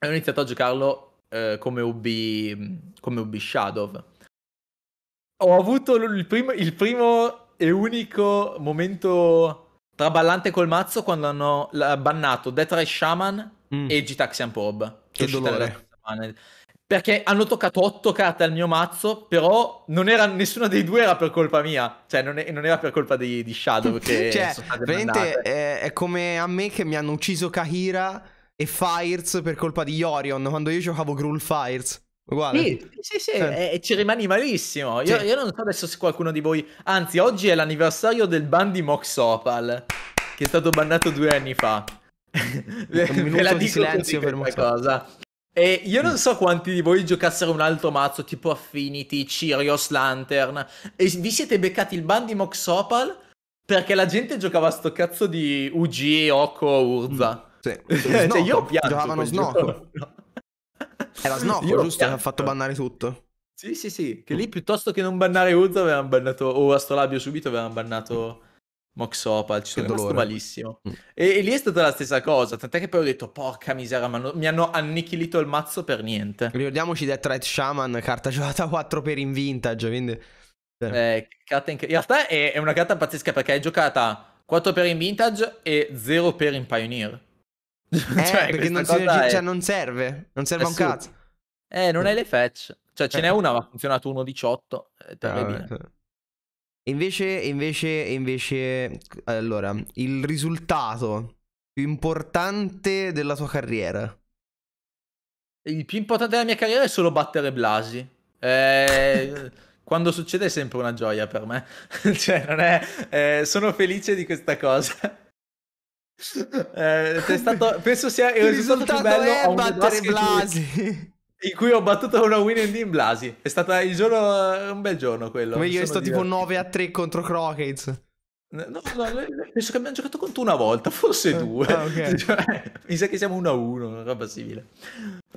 e ho iniziato a giocarlo eh, come, Ubi, come Ubi Shadow. Ho avuto il primo, il primo e unico momento traballante col mazzo quando hanno bannato Death Ray Shaman mm. e Gitaxian Probe. Che, che dolore. Perché hanno toccato otto carte al mio mazzo, però era, nessuna dei due era per colpa mia, cioè non, è, non era per colpa di, di Shadow. Che cioè, veramente è, è, come a me che mi hanno ucciso Kahira e Fires per colpa di Yorion quando io giocavo Gruul Fires. Uguale. Sì, sì, sì, sì. Cioè. E eh, ci rimani malissimo. Io, io, non so adesso se qualcuno di voi. Anzi, oggi è l'anniversario del ban di Mox Opal, che è stato bannato due anni fa un minuto di silenzio per qualcosa. E io non mm. so quanti di voi giocassero un altro mazzo tipo Affinity, Cirios, Lantern e vi siete beccati il ban di Mox Opal? perché la gente giocava a sto cazzo di UG, Oko, Urza. Mm, sì. cioè, io pianto Giocavano Snoko. No. Era Snoko, giusto? Che ha fatto bannare tutto. Sì, sì, sì. Che lì piuttosto che non bannare Urza avevano bannato, o Astrolabio subito avevano bannato... Mox Opal, ci sono rimasto malissimo. Mm. E, e, lì è stata la stessa cosa, tant'è che poi ho detto porca miseria, ma no, mi hanno annichilito il mazzo per niente. Ricordiamoci Death Right Shaman, carta giocata 4 per in vintage, quindi... Cioè. Eh, in... in... realtà è, è, una carta pazzesca perché è giocata 4 per in vintage e 0 per in Pioneer. Eh, cioè, perché non, si... è... cioè, non, serve, non serve un cazzo. Eh, non è le fetch. Cioè, ce n'è eh. una, ma ha funzionato 1.18. Eh, Invece, invece, invece, allora, il risultato più importante della tua carriera. Il più importante della mia carriera è solo battere Blasi. Eh, quando succede è sempre una gioia per me. cioè, non è, eh, sono felice di questa cosa. Eh, stato, penso sia il, risultato, risultato più bello è battere Blasi in cui ho battuto una win and in Blasi. È stato il giorno, un bel giorno quello. Come io è stato tipo 9 a 3 contro Crockett. No, no, penso che abbiamo giocato contro una volta, forse eh, due. Ah, okay. cioè, mi sa che siamo 1 a 1, una roba simile.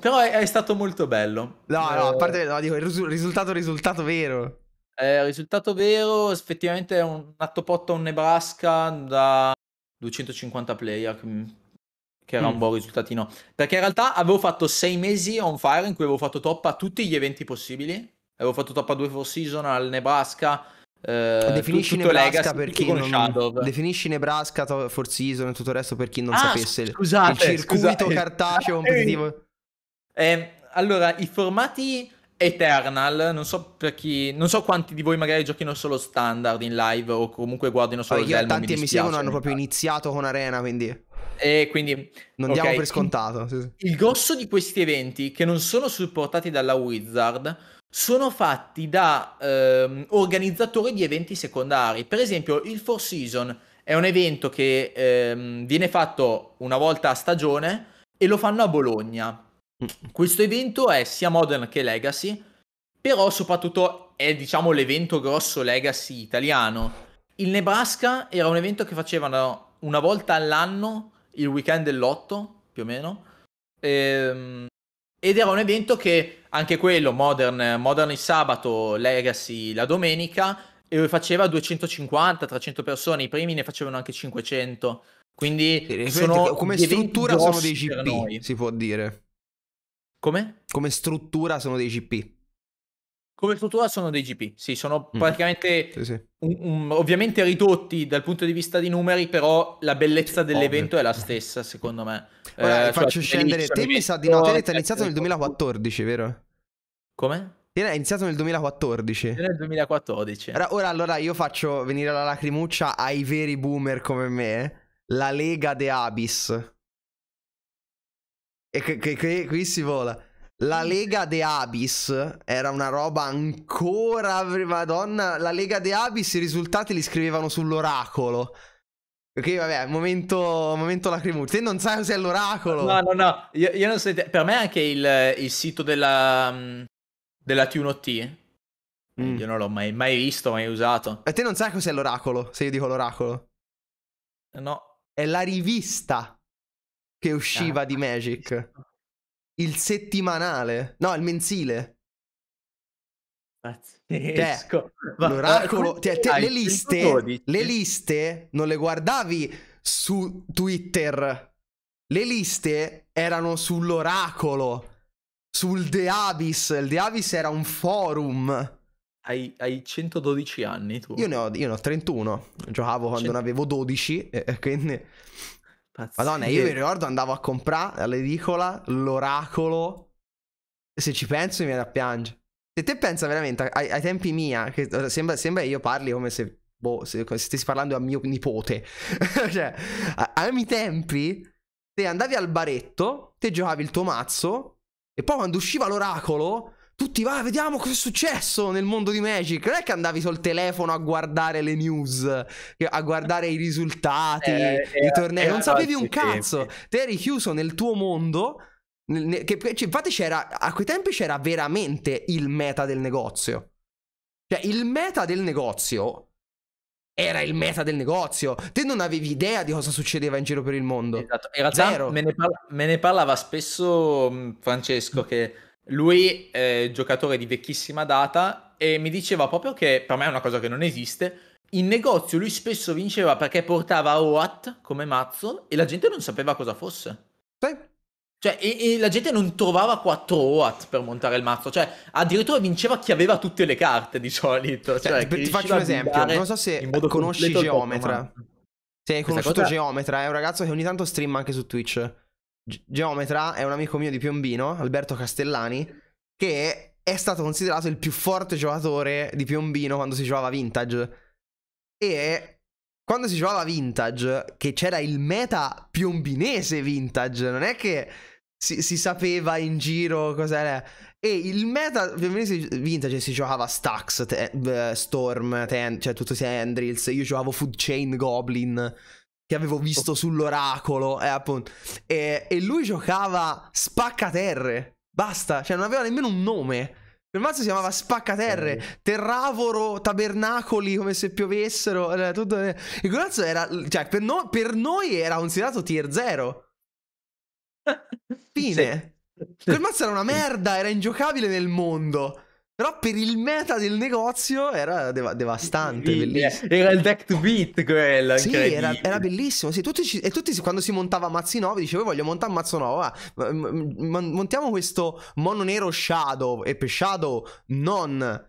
Però è, è, stato molto bello. No, no, a eh, parte no, dico, il risultato, risultato vero. Eh, risultato vero, effettivamente è un attopotto a un Nebraska da 250 player che era mm. un buon risultatino. Perché in realtà avevo fatto sei mesi on fire in cui avevo fatto top a tutti gli eventi possibili. Avevo fatto top a due for season al Nebraska. Eh, definisci tutto Nebraska Legacy, per chi non Shadow. definisci Nebraska to- for season e tutto il resto per chi non ah, sapesse scusate, il circuito scusate. cartaceo competitivo. Eh, allora, i formati Eternal, non so per chi, non so quanti di voi magari giochino solo standard in live o comunque guardino solo oh, io Zelmo, tanti mi che mi seguono hanno proprio iniziato con Arena, quindi e quindi... Non diamo per scontato. Sì, sì. Il grosso di questi eventi, che non sono supportati dalla Wizard, sono fatti da ehm, organizzatori di eventi secondari. Per esempio, il Four Season è un evento che ehm, viene fatto una volta a stagione e lo fanno a Bologna. Mm. Questo evento è sia Modern che Legacy, però soprattutto è diciamo l'evento grosso Legacy italiano. Il Nebraska era un evento che facevano una volta all'anno il weekend dell'8 più o meno. Ehm, ed era un evento che anche quello, Modern, Modern il sabato, Legacy la domenica, e faceva 250-300 persone, i primi ne facevano anche 500. Quindi sono come struttura sono dei GP, si può dire. Come? Come struttura sono dei GP. Come struttura sono dei GP, sì, sono mm. praticamente sì, sì. Un, un, ovviamente ridotti dal punto di vista di numeri, però la bellezza dell'evento Ovvio. è la stessa, secondo me. Ora eh, eh cioè, faccio cioè, scendere, te mi sa di no, te cioè, eh, è iniziato nel 2014, vero? Come? È iniziato nel 2014. Era Nel 2014. Ora, ora, allora io faccio venire la lacrimuccia ai veri boomer come me, eh. la Lega de Abis. E che, che, che qui si vola. La mm. Lega De Abis era una roba ancora. Madonna, la Lega De Abis i risultati li scrivevano sull'oracolo. Ok, vabbè, momento, momento lacrimuccio. Te non sai cos'è l'oracolo. No, no, no. Io, io non so. Per me anche il, il sito della, mm, della T1T. Mm. Io non l'ho mai, mai visto, mai usato. E te non sai cos'è l'oracolo, se io dico l'oracolo? No. È la rivista che usciva ah, di Magic il settimanale, no, il mensile. Pazzesco. Cioè, l'oracolo, te, te, le, liste, le liste non le guardavi su Twitter. Le liste erano sull'oracolo, sul The Abyss. Il The Abyss era un forum. Hai, hai 112 anni tu? Io ne ho, io ne ho 31. Giocavo quando 100. ne avevo 12, e quindi... Pazzia. Madonna, io mi ricordo andavo a comprare all'edicola l'oracolo. Se ci penso mi viene da piangere. Se te pensa veramente ai, ai tempi mia, che eh, sembra, sembra che io parli come se, boh, se, se stessi parlando a mio nipote. cioè, a, ai miei tempi, te andavi al baretto, te giocavi il tuo mazzo, e poi quando usciva l'oracolo, tutti va, vediamo cosa è successo nel mondo di Magic. Non è che andavi sul telefono a guardare le news, a guardare i risultati, eh, i eh, tornei, eh, non sapevi eh, un cazzo. Te eri chiuso nel tuo mondo. Nel, che, cioè, infatti, c'era, a quei tempi c'era veramente il meta del negozio. Cioè, il meta del negozio era il meta del negozio. Te non avevi idea di cosa succedeva in giro per il mondo. Esatto. In realtà me ne, parla, me ne parlava spesso mm, Francesco che lui è giocatore di vecchissima data e mi diceva proprio che, per me è una cosa che non esiste, in negozio lui spesso vinceva perché portava OAT come mazzo e la gente non sapeva cosa fosse. Sì. Cioè, e, e la gente non trovava 4 OAT per montare il mazzo. Cioè, addirittura vinceva chi aveva tutte le carte di solito. Cioè, cioè, ti faccio un esempio. Non so se conosci Geometra. Se hai conosciuto cosa... Geometra, è un ragazzo che ogni tanto stream anche su Twitch geometra è un amico mio di Piombino, Alberto Castellani, che è stato considerato il più forte giocatore di Piombino quando si giocava vintage. E quando si giocava vintage, che c'era il meta piombinese vintage, non è che si, si sapeva in giro cos'era. E il meta piombinese vintage si giocava Stax, te, eh, Storm, ten, cioè tutto Tendrils, io giocavo Food Chain Goblin che avevo visto sull'oracolo, eh, appunto. E, e lui giocava Spaccaterre. Basta, cioè non aveva nemmeno un nome. Il mazzo si chiamava Spaccaterre, sì. Terravoro, Tabernacoli, come se piovessero. Era eh, tutto... Eh. Il mazzo era, cioè, per, no, per, noi era considerato tier 0. Fine. Sì. Quel mazzo era una merda, era ingiocabile nel mondo. Però per il meta del negozio era deva- devastante, bellissimo. Era il deck to beat quello, Sì, era, era, bellissimo. Sì, tutti ci, e tutti quando si montava mazzi nuovi dicevo voglio montare un mazzo nuovo, ah, montiamo questo mono nero Shadow e per Shadow non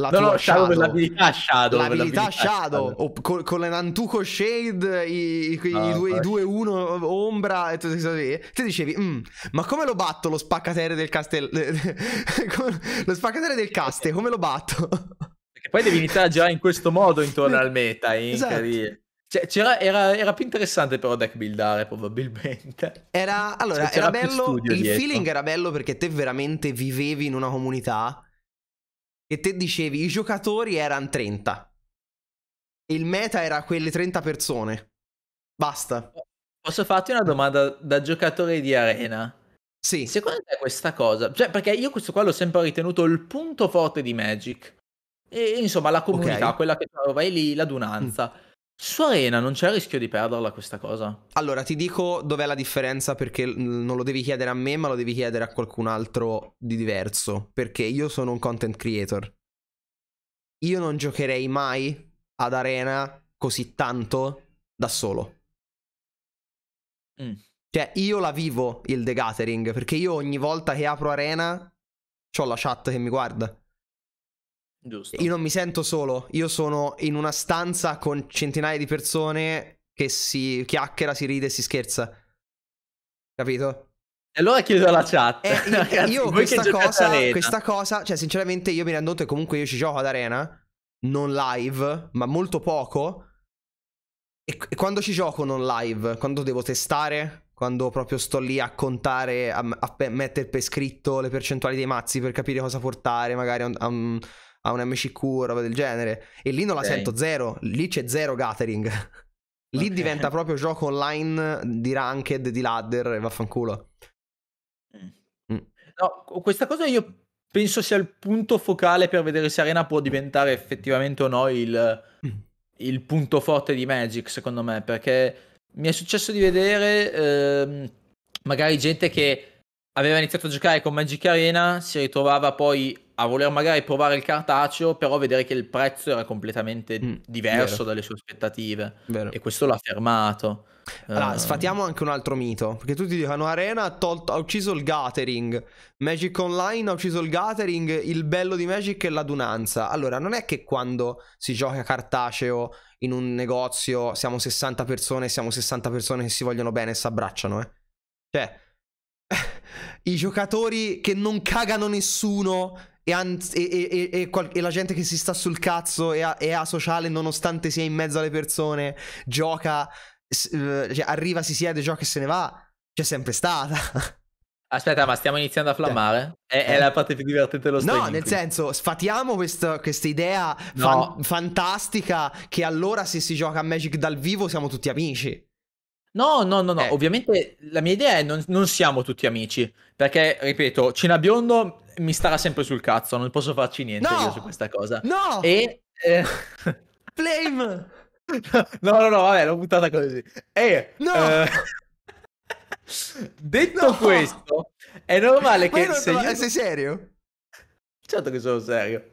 la no, no, Shadow, per l'abilità Shadow. L'abilità Shadow, shadow. Con, con, nantuco Shade, i, i, oh, i, ah, due, i, due, 1 Ombra e tutte queste cose Tu dicevi, mm, ma come lo batto lo spaccatere del castello? lo spaccatere del caste, come lo batto? Perché poi devi iniziare già in questo modo intorno al meta, in esatto. carriera. Cioè, era, era, più interessante però deck buildare probabilmente. Era, allora, cioè, era bello, il dietro. feeling era bello perché te veramente vivevi in una comunità e te dicevi, i giocatori erano 30. E il meta era quelle 30 persone. Basta. Posso farti una domanda da giocatore di arena? Sì. Secondo te questa cosa, cioè perché io questo qua l'ho sempre ritenuto il punto forte di Magic. E insomma la comunità, okay. quella che vai lì, l'adunanza. Mm. Su Arena non c'è il rischio di perderla questa cosa? Allora ti dico dov'è la differenza perché non lo devi chiedere a me ma lo devi chiedere a qualcun altro di diverso perché io sono un content creator. Io non giocherei mai ad Arena così tanto da solo. Mm. Cioè io la vivo il The Gathering perché io ogni volta che apro Arena ho la chat che mi guarda. Giusto. Io non mi sento solo, io sono in una stanza con centinaia di persone che si chiacchiera, si ride, si scherza. Capito? E allora chiedo alla chat. Eh, io, Ragazzi, io questa, cosa, questa cosa, cioè sinceramente io mi rendo conto che comunque io ci gioco ad arena, non live, ma molto poco. E, e quando ci gioco non live, quando devo testare, quando proprio sto lì a contare, a, a, mettere per scritto le percentuali dei mazzi per capire cosa portare, magari a, a a un MCQ o roba del genere. E lì non la okay. sento zero, lì c'è zero gathering. lì okay. diventa proprio gioco online di ranked, di ladder e vaffanculo. Mm. mm. No, questa cosa io penso sia il punto focale per vedere se Arena può diventare effettivamente o no il, mm. il punto forte di Magic, secondo me, perché mi è successo di vedere ehm, magari gente che aveva iniziato a giocare con Magic Arena, si ritrovava poi a voler magari provare il cartaceo, però vedere che il prezzo era completamente mm, diverso vero. dalle sue aspettative. Vero. E questo l'ha fermato. Allora, uh... sfatiamo anche un altro mito, perché tutti dicono Arena ha, tolto, ha ucciso il gathering, Magic Online ha ucciso il gathering, il bello di Magic è l'adunanza. Allora, non è che quando si gioca cartaceo in un negozio siamo 60 persone, siamo 60 persone che si vogliono bene e si abbracciano, eh. Cioè, i giocatori che non cagano nessuno e, anz- e, e, qual- e, la gente che si sta sul cazzo e, a- sociale nonostante sia in mezzo alle persone, gioca, s- eh, cioè, arriva, si siede, gioca e se ne va, c'è sempre stata. Aspetta, ma stiamo iniziando a flammare? È, è eh. la parte più divertente dello streaming. No, nel senso, sfatiamo questa, questa idea no. fantastica che allora se si gioca a Magic dal vivo siamo tutti amici. No, no, no, no. Eh. Ovviamente la mia idea è non, non siamo tutti amici. Perché, ripeto, Cina Biondo mi starà sempre sul cazzo, non posso farci niente no! io su questa cosa. No! E... Eh... Flame! No, no, no, vabbè, l'ho buttata così. E... No! Eh... Detto no! questo, è normale che... Ma se io... Eh, sei serio? Certo che sono serio.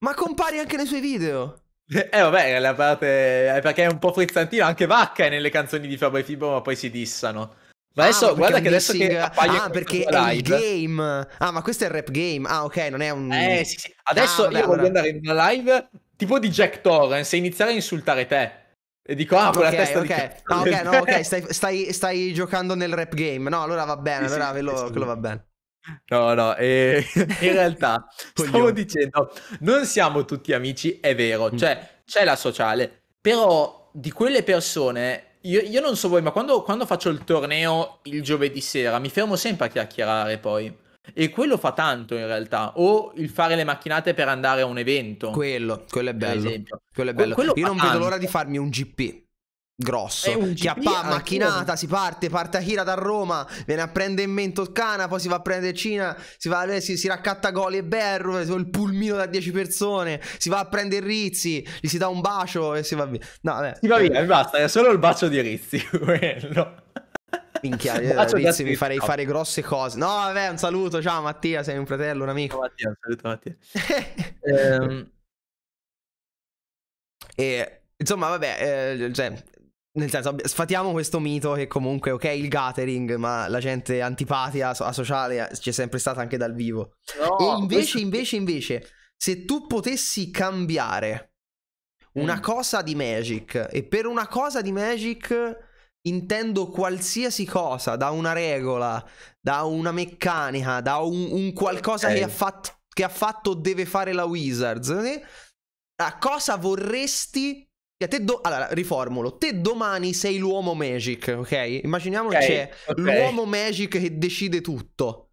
Ma compari anche nei suoi video. Eh vabbè, la parte... perché è un po' frizzantino, anche Vacca è nelle canzoni di Fabio e Fibro, ma poi si dissano. Ma ah, adesso, ah, guarda che adesso che appaiono Ah, perché è il game. Ah, ma questo è il rap game. Ah, ok, non è un... Eh, sì, sì. Adesso ah, vabbè, io voglio andare in una live tipo di Jack Torrance e iniziare a insultare te. E dico, ah, quella okay, testa okay. Di... Ah, ok, no, ok, stai, stai, stai, giocando nel rap game. No, allora va bene, sì, allora sì, quello, quello va bene. No, no, eh, in realtà stavo dicendo, non siamo tutti amici, è vero, mm. cioè c'è la sociale, però di quelle persone, io, io non so voi, ma quando, quando faccio il torneo il giovedì sera mi fermo sempre a chiacchierare poi. E quello fa tanto in realtà, o il fare le macchinate per andare a un evento. Quello, quello è bello. Quello è bello. Quello io non tanto. vedo l'ora di farmi un GP grosso che a pa- macchinata si parte parte a da Roma viene a prendere in mento il Cana poi si va a prendere Cina si, va, eh, si, si raccatta Goli e Berro eh, il pulmino da 10 persone si va a prendere Rizzi gli si dà un bacio e si va via no vabbè si va via e basta è solo il bacio di Rizzi quello Minchia, eh, Rizzi mi farei no. fare grosse cose. No, vabbè, un saluto. Ciao Mattia, sei un fratello, un amico. Ciao Mattia, un saluto Mattia. ehm... E insomma, vabbè, eh, cioè, nel senso, sfatiamo questo mito che comunque, ok, il gathering, ma la gente antipatia a sociale eh, c'è sempre stata anche dal vivo. No, e invece, questo... invece, invece, se tu potessi cambiare una mm. cosa di Magic, e per una cosa di Magic intendo qualsiasi cosa, da una regola, da una meccanica, da un, un qualcosa okay. che, ha fatto, che ha fatto deve fare la Wizards, eh? a cosa vorresti cioè, do- allora, riformulo. Te domani sei l'uomo magic, ok? Immaginiamo okay, che c'è okay. l'uomo magic che decide tutto.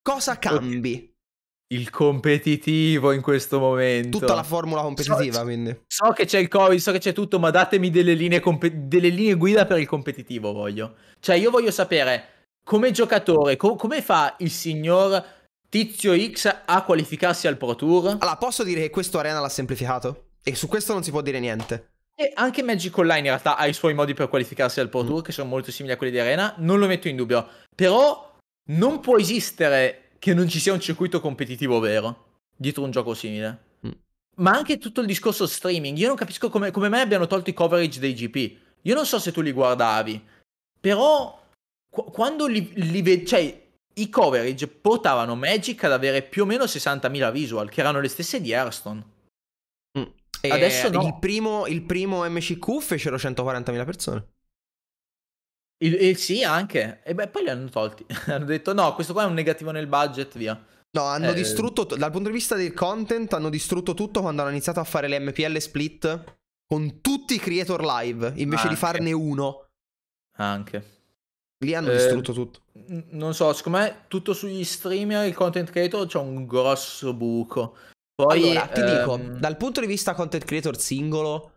Cosa cambi? Il competitivo in questo momento. Tutta la formula competitiva, so, quindi. So che c'è il Covid, so che c'è tutto, ma datemi delle linee, compe- delle linee guida per il competitivo, voglio. Cioè, io voglio sapere, come giocatore, co- come fa il signor Tizio X a qualificarsi al Pro Tour? Allora, posso dire che questo Arena l'ha semplificato? E su questo non si può dire niente. E anche Magic Online in realtà ha i suoi modi per qualificarsi al Pro mm. Tour, che sono molto simili a quelli di Arena, non lo metto in dubbio. Però non può esistere che non ci sia un circuito competitivo vero dietro un gioco simile. Mm. Ma anche tutto il discorso streaming, io non capisco come, come mai abbiano tolto i coverage dei GP. Io non so se tu li guardavi, però qu- quando li, li vedi, cioè i coverage portavano Magic ad avere più o meno 60.000 visual, che erano le stesse di Arston. E Adesso no. il, primo, il primo MCQ fecero 140.000 persone. Il, il, eh, sì, anche. E beh, poi li hanno tolti. hanno detto no, questo qua è un negativo nel budget, via. No, hanno eh, distrutto, dal punto di vista del content, hanno distrutto tutto quando hanno iniziato a fare le MPL split con tutti i creator live, invece anche. di farne uno. Anche. Lì hanno eh, distrutto tutto. non so, secondo me tutto sugli streamer, il content creator c'è un grosso buco. Poi, allora, ti ehm... dico, dal punto di vista content creator singolo,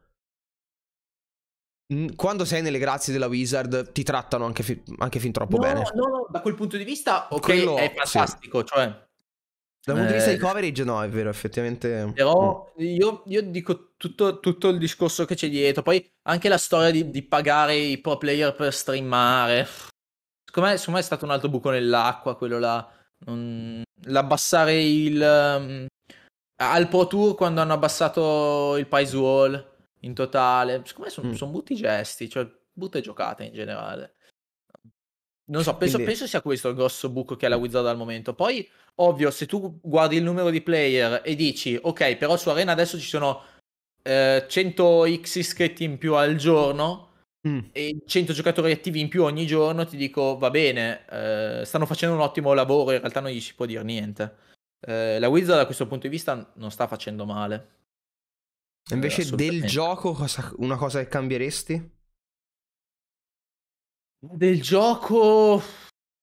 quando sei nelle grazie della Wizard ti trattano anche, fi- anche fin troppo no, bene. No, no, da quel punto di vista okay, Quello, è fantastico, sì. cioè... Dal punto eh... di vista di eh. coverage no, è vero, effettivamente... Però mm. io, io, dico tutto, tutto, il discorso che c'è dietro, poi anche la storia di, di pagare i pro player per streamare. Secondo me, secondo me, è stato un altro buco nell'acqua quello là. Non... L'abbassare il... Ehm, al Pro Tour quando hanno abbassato il price wall in totale. Secondo me sono mm. son butti gesti, cioè butte giocate in generale. Non so, penso, Quindi... penso, sia questo il grosso buco che ha la Wizard al momento. Poi, ovvio, se tu guardi il numero di player e dici, ok, però su Arena adesso ci sono eh, 100x iscritti in più al giorno mm. e 100 giocatori attivi in più ogni giorno, ti dico, va bene, eh, stanno facendo un ottimo lavoro, in realtà non gli si può dire niente. Eh, la Wizard da questo punto di vista non sta facendo male. Invece eh, del gioco, cosa, una cosa che cambieresti? Del gioco...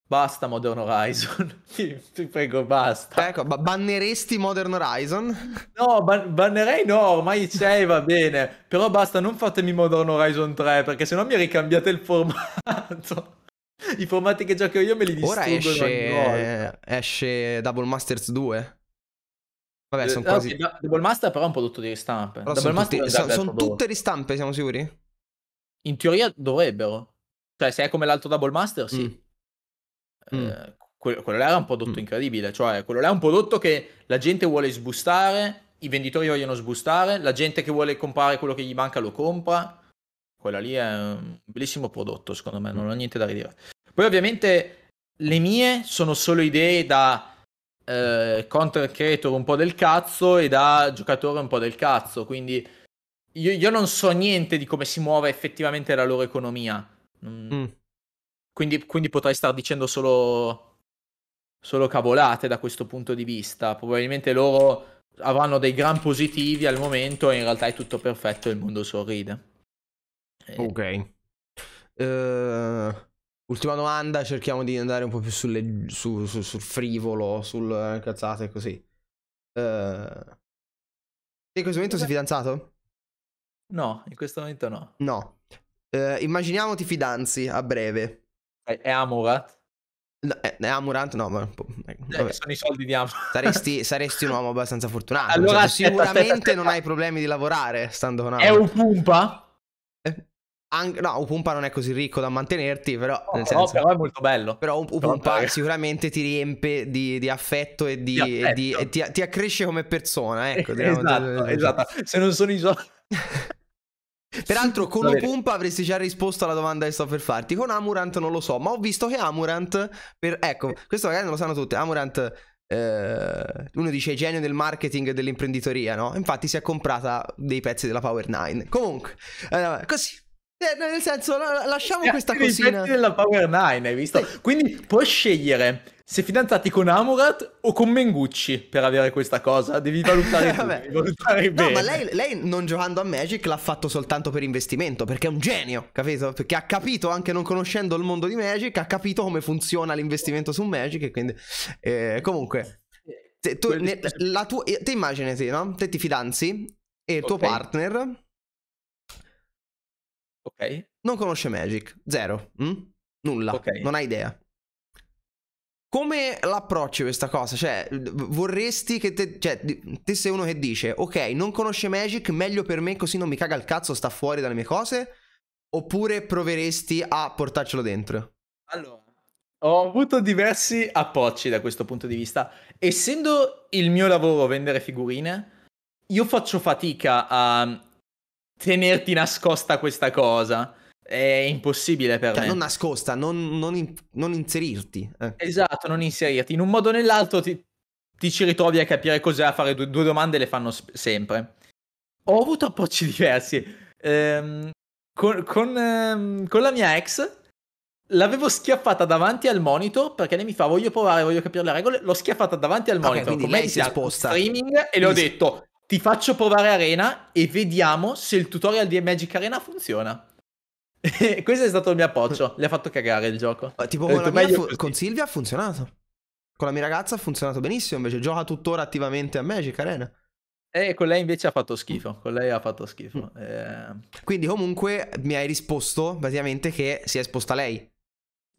Basta Modern Horizon, ti, prego basta. Cioè, ecco, ba- banneresti Modern Horizon? No, ban- bannerei no, ormai c'è, va bene. Però basta, non fatemi Modern Horizon 3, perché se no mi ricambiate il formato. I formati che gioco io me li distruggo Ora esce, esce Double Masters 2. Vabbè, sono eh, ah, quasi... Okay, Double Master però è un prodotto di ristampe. Però Double sono, tutti, sono, sono tutte ristampe, siamo sicuri? In teoria dovrebbero. Cioè, se è come l'altro Double Master, sì. Mm. Eh, mm. Quello, quello, là era un prodotto mm. incredibile. Cioè, quello là è un prodotto che la gente vuole sbustare, i venditori vogliono sbustare, la gente che vuole comprare quello che gli manca lo compra quella lì è un bellissimo prodotto, secondo me, non ho mm. niente da ridire. Poi ovviamente le mie sono solo idee da eh, content creator un po' del cazzo e da giocatore un po' del cazzo, quindi io, io non so niente di come si muove effettivamente la loro economia. Mm. mm. Quindi, quindi potrei star dicendo solo, solo cavolate da questo punto di vista. Probabilmente loro avranno dei gran positivi al momento e in realtà è tutto perfetto e il mondo sorride. Eh. Ok. Uh, ultima domanda, cerchiamo di andare un po' più sulle, su, su, sul frivolo, sul eh, cazzate così. Uh, in questo momento sei fidanzato? No, in questo momento no. No. Uh, ehm, immaginiamo ti fidanzi a breve. È, è Amurat? No, è, eh, Amurant no, ma eh, sono i soldi di Amurant. Saresti, saresti, un uomo abbastanza fortunato. Allora, cioè, aspetta, sicuramente aspetta, aspetta. non hai problemi di lavorare stando con Amurant. È un pumpa? An- no, Upumpa non è così ricco da mantenerti, però, oh, nel senso, no, però è molto bello. Però Upumpa no, sicuramente ti riempie di, di affetto e, di, di affetto. E, di, e ti, ti, accresce come persona. Eh, ecco, diciamo, esatto, cioè, esatto. Se non sono i soldi. Peraltro con Opumpa avresti già risposto alla domanda che sto per farti, con Amurant non lo so, ma ho visto che Amurant, per... ecco, questo magari non lo sanno tutti, Amurant, eh, uno dice genio del marketing e dell'imprenditoria, no? Infatti si è comprata dei pezzi della Power 9. Comunque, eh, così, eh, nel senso, lasciamo eh, questa cosina. della Power 9, hai visto? Sì. Quindi puoi scegliere se fidanzati con Amurat o con Mengucci per avere questa cosa. Devi valutare, Vabbè. Devi valutare no, bene. ma lei, lei, non giocando a Magic l'ha fatto soltanto per investimento, perché è un genio, capito? Perché ha capito, anche non conoscendo il mondo di Magic, ha capito come funziona l'investimento su Magic e quindi... Eh, comunque... Te, tu, ne, la tua, te immaginati, no? Te ti fidanzi e il okay. tuo partner Ok. Non conosce Magic, zero, mm? nulla, okay. non ha idea. Come l'approcci questa cosa? Cioè, vorresti che te, cioè, te sei uno che dice, ok, non conosce Magic, meglio per me così non mi caga il cazzo, sta fuori dalle mie cose? Oppure proveresti a portarcelo dentro? Allora, ho avuto diversi approcci da questo punto di vista. Essendo il mio lavoro vendere figurine, io faccio fatica a tenerti nascosta questa cosa. È impossibile per cioè, me. Non nascosta, non, non, in, non inserirti. Eh. Esatto, non inserirti. In un modo o nell'altro ti, ti ci ritrovi a capire cos'è, a fare due, due domande le fanno sp- sempre. Ho avuto approcci diversi. Ehm, con, con, ehm, con la mia ex L'avevo schiaffata davanti al monitor perché lei mi fa voglio provare, voglio capire le regole. L'ho schiaffata davanti al monitor. Okay, quindi lei si è sposta. Streaming e le ho detto ti faccio provare Arena e vediamo se il tutorial di Magic Arena funziona. Questo è stato il mio approccio. Le ha fatto cagare il gioco. Ma, tipo, con, fu- con, Silvia ha funzionato. Con la mia ragazza ha funzionato benissimo. Invece, gioca tuttora attivamente a Magic Arena. E con lei invece ha fatto schifo. Con lei ha fatto schifo. Mm. Eh... Quindi, comunque, mi hai risposto praticamente che si è esposta lei.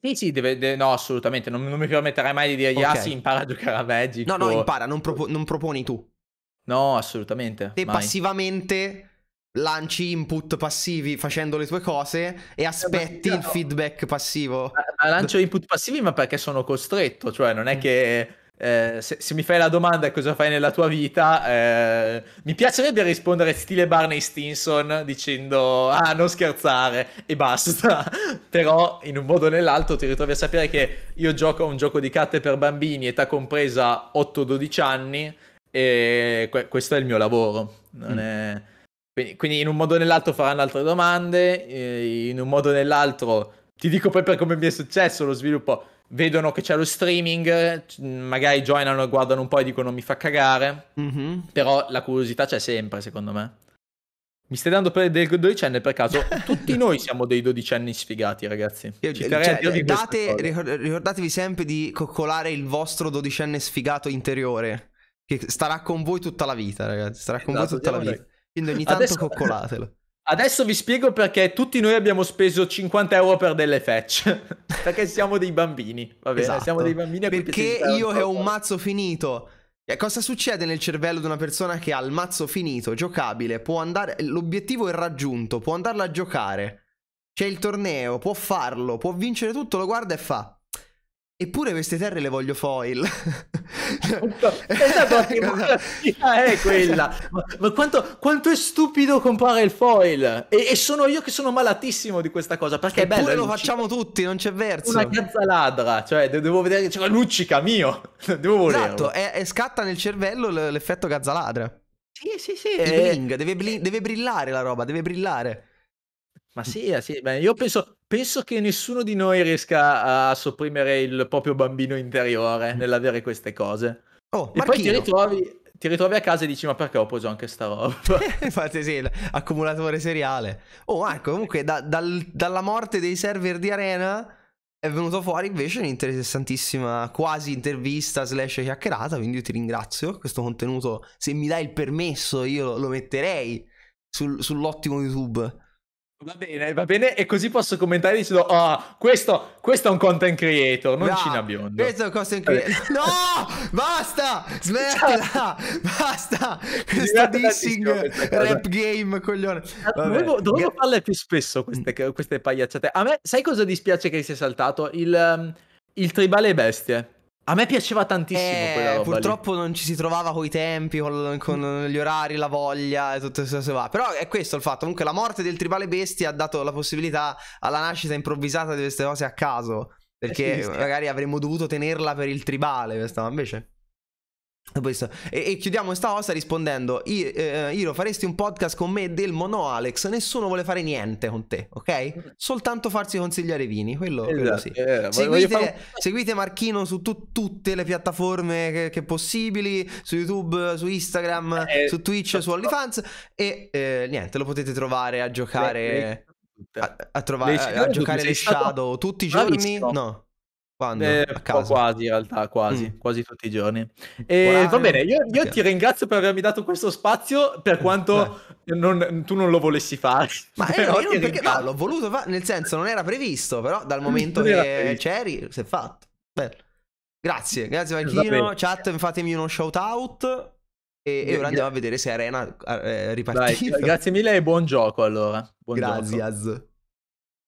Sì, sì, deve, deve, no, assolutamente. Non, non, mi permetterai mai di dire, okay. ah, sì, impara a giocare a Magic. No, no, impara, non, propo- non proponi tu. No, assolutamente. Te passivamente lanci input passivi facendo le tue cose e eh, aspetti il feedback passivo. Ma lancio input passivi ma perché sono costretto, cioè non è mm. che... Eh, se, se, mi fai la domanda cosa fai nella tua vita, eh, mi piacerebbe rispondere stile Barney Stinson dicendo ah non scherzare e basta, però in un modo o nell'altro ti ritrovi a sapere che io gioco a un gioco di carte per bambini età compresa 8-12 anni e que- questo è il mio lavoro. Mm. È... Quindi, quindi, in un modo o nell'altro faranno altre domande, in un modo o nell'altro ti dico poi per come mi è successo lo sviluppo. Vedono che c'è lo streaming, magari joinano e guardano un po' e dicono mi fa cagare, mm-hmm. però la curiosità c'è sempre secondo me. Mi stai dando per del dodicenne per caso? Tutti noi siamo dei dodicenni sfigati, ragazzi. Ci cioè, date, ricordatevi sempre di coccolare il vostro dodicenne sfigato interiore. Che starà con voi tutta la vita, ragazzi. Starà con esatto, voi tutta la diciamo vita. Noi. Quindi ogni tanto Adesso... coccolatelo. Adesso vi spiego perché tutti noi abbiamo speso 50 euro per delle fetch. perché siamo dei bambini. Va bene, esatto. siamo dei bambini. Perché io ho un mazzo finito. E eh, cosa succede nel cervello di una persona che ha il mazzo finito, giocabile, può andare. L'obiettivo è raggiunto, può andarla a giocare. C'è il torneo, può farlo, può vincere tutto, lo guarda e fa. Eppure queste terre le voglio foil. esatto, la prima è quella. Ma, quanto, quanto, è stupido comprare il foil. E, e, sono io che sono malatissimo di questa cosa. Perché Eppure è bello. Eppure lo luccica. facciamo tutti, non c'è verso. Una ladra. Cioè, devo vedere che c'è cioè, la luccica mio. Devo volerlo. Esatto, e, e scatta nel cervello l'effetto ladra. Sì, sì, sì. E... Eh, bling, deve, bling, eh. deve brillare la roba, deve brillare. Ma sì, eh, sì, beh, io penso, Penso che nessuno di noi riesca a sopprimere il proprio bambino interiore mm. nell'avere queste cose. Oh, e Marchino. poi ti ritrovi, ti ritrovi a casa e dici ma perché ho preso anche sta roba? Infatti sì, accumulatore seriale. Oh Marco, ecco, comunque da, dal, dalla morte dei server di Arena è venuto fuori invece un'interessantissima quasi intervista slash chiacchierata, quindi io ti ringrazio. Questo contenuto, se mi dai il permesso, io lo metterei sul, sull'ottimo YouTube. Va bene, va bene, e così posso commentare dicendo: oh, questo, questo, è un content creator, non no, Cina Biondo. Questo è un content creator. Eh. No, basta, smettila, cioè basta. Questo dissing rap game, coglione. Ah, Vabbè. Dovevo, dovevo farle più spesso queste, mm. queste pagliacciate. A me, sai cosa dispiace che sia saltato? Il, ehm, il tribale bestie. A me piaceva tantissimo eh, quella roba. Purtroppo lì. non ci si trovava coi tempi, con, con gli orari, la voglia e tutto questo. va. Però è questo il fatto. Comunque la morte del tribale bestia ha dato la possibilità alla nascita improvvisata di queste cose a caso. Perché eh sì, magari avremmo dovuto tenerla per il tribale, questa, invece. E, e, chiudiamo questa cosa rispondendo: I, eh, Iro, faresti un podcast con me del mono Alex? Nessuno vuole fare niente con te, ok? Soltanto farsi consigliare vini. Quello, esatto, quello sì. eh, seguite, un... seguite, Marchino su tu, tutte le piattaforme che, che, possibili: su YouTube, su Instagram, eh, su Twitch, su esatto. OnlyFans. E eh, niente, lo potete trovare a giocare. Le, le, a, a, trovare, a, giocare le Shadow tutti i giorni? Bravissimo. No. Quando? Eh, quasi in realtà, quasi, mm. quasi tutti i giorni. E va bene, io, io okay. ti ringrazio per avermi dato questo spazio, per quanto eh. non, tu non lo volessi fare. Ma eh, io non perché no, l'ho voluto fare, nel senso non era previsto, però dal momento non che c'eri si è fatto. Bello. Grazie, grazie Marchino, chat, fatemi uno shout out e, e ora andiamo a vedere se Arena è eh, ripartita. Dai, grazie mille e buon gioco allora. Buon grazie. Gioco.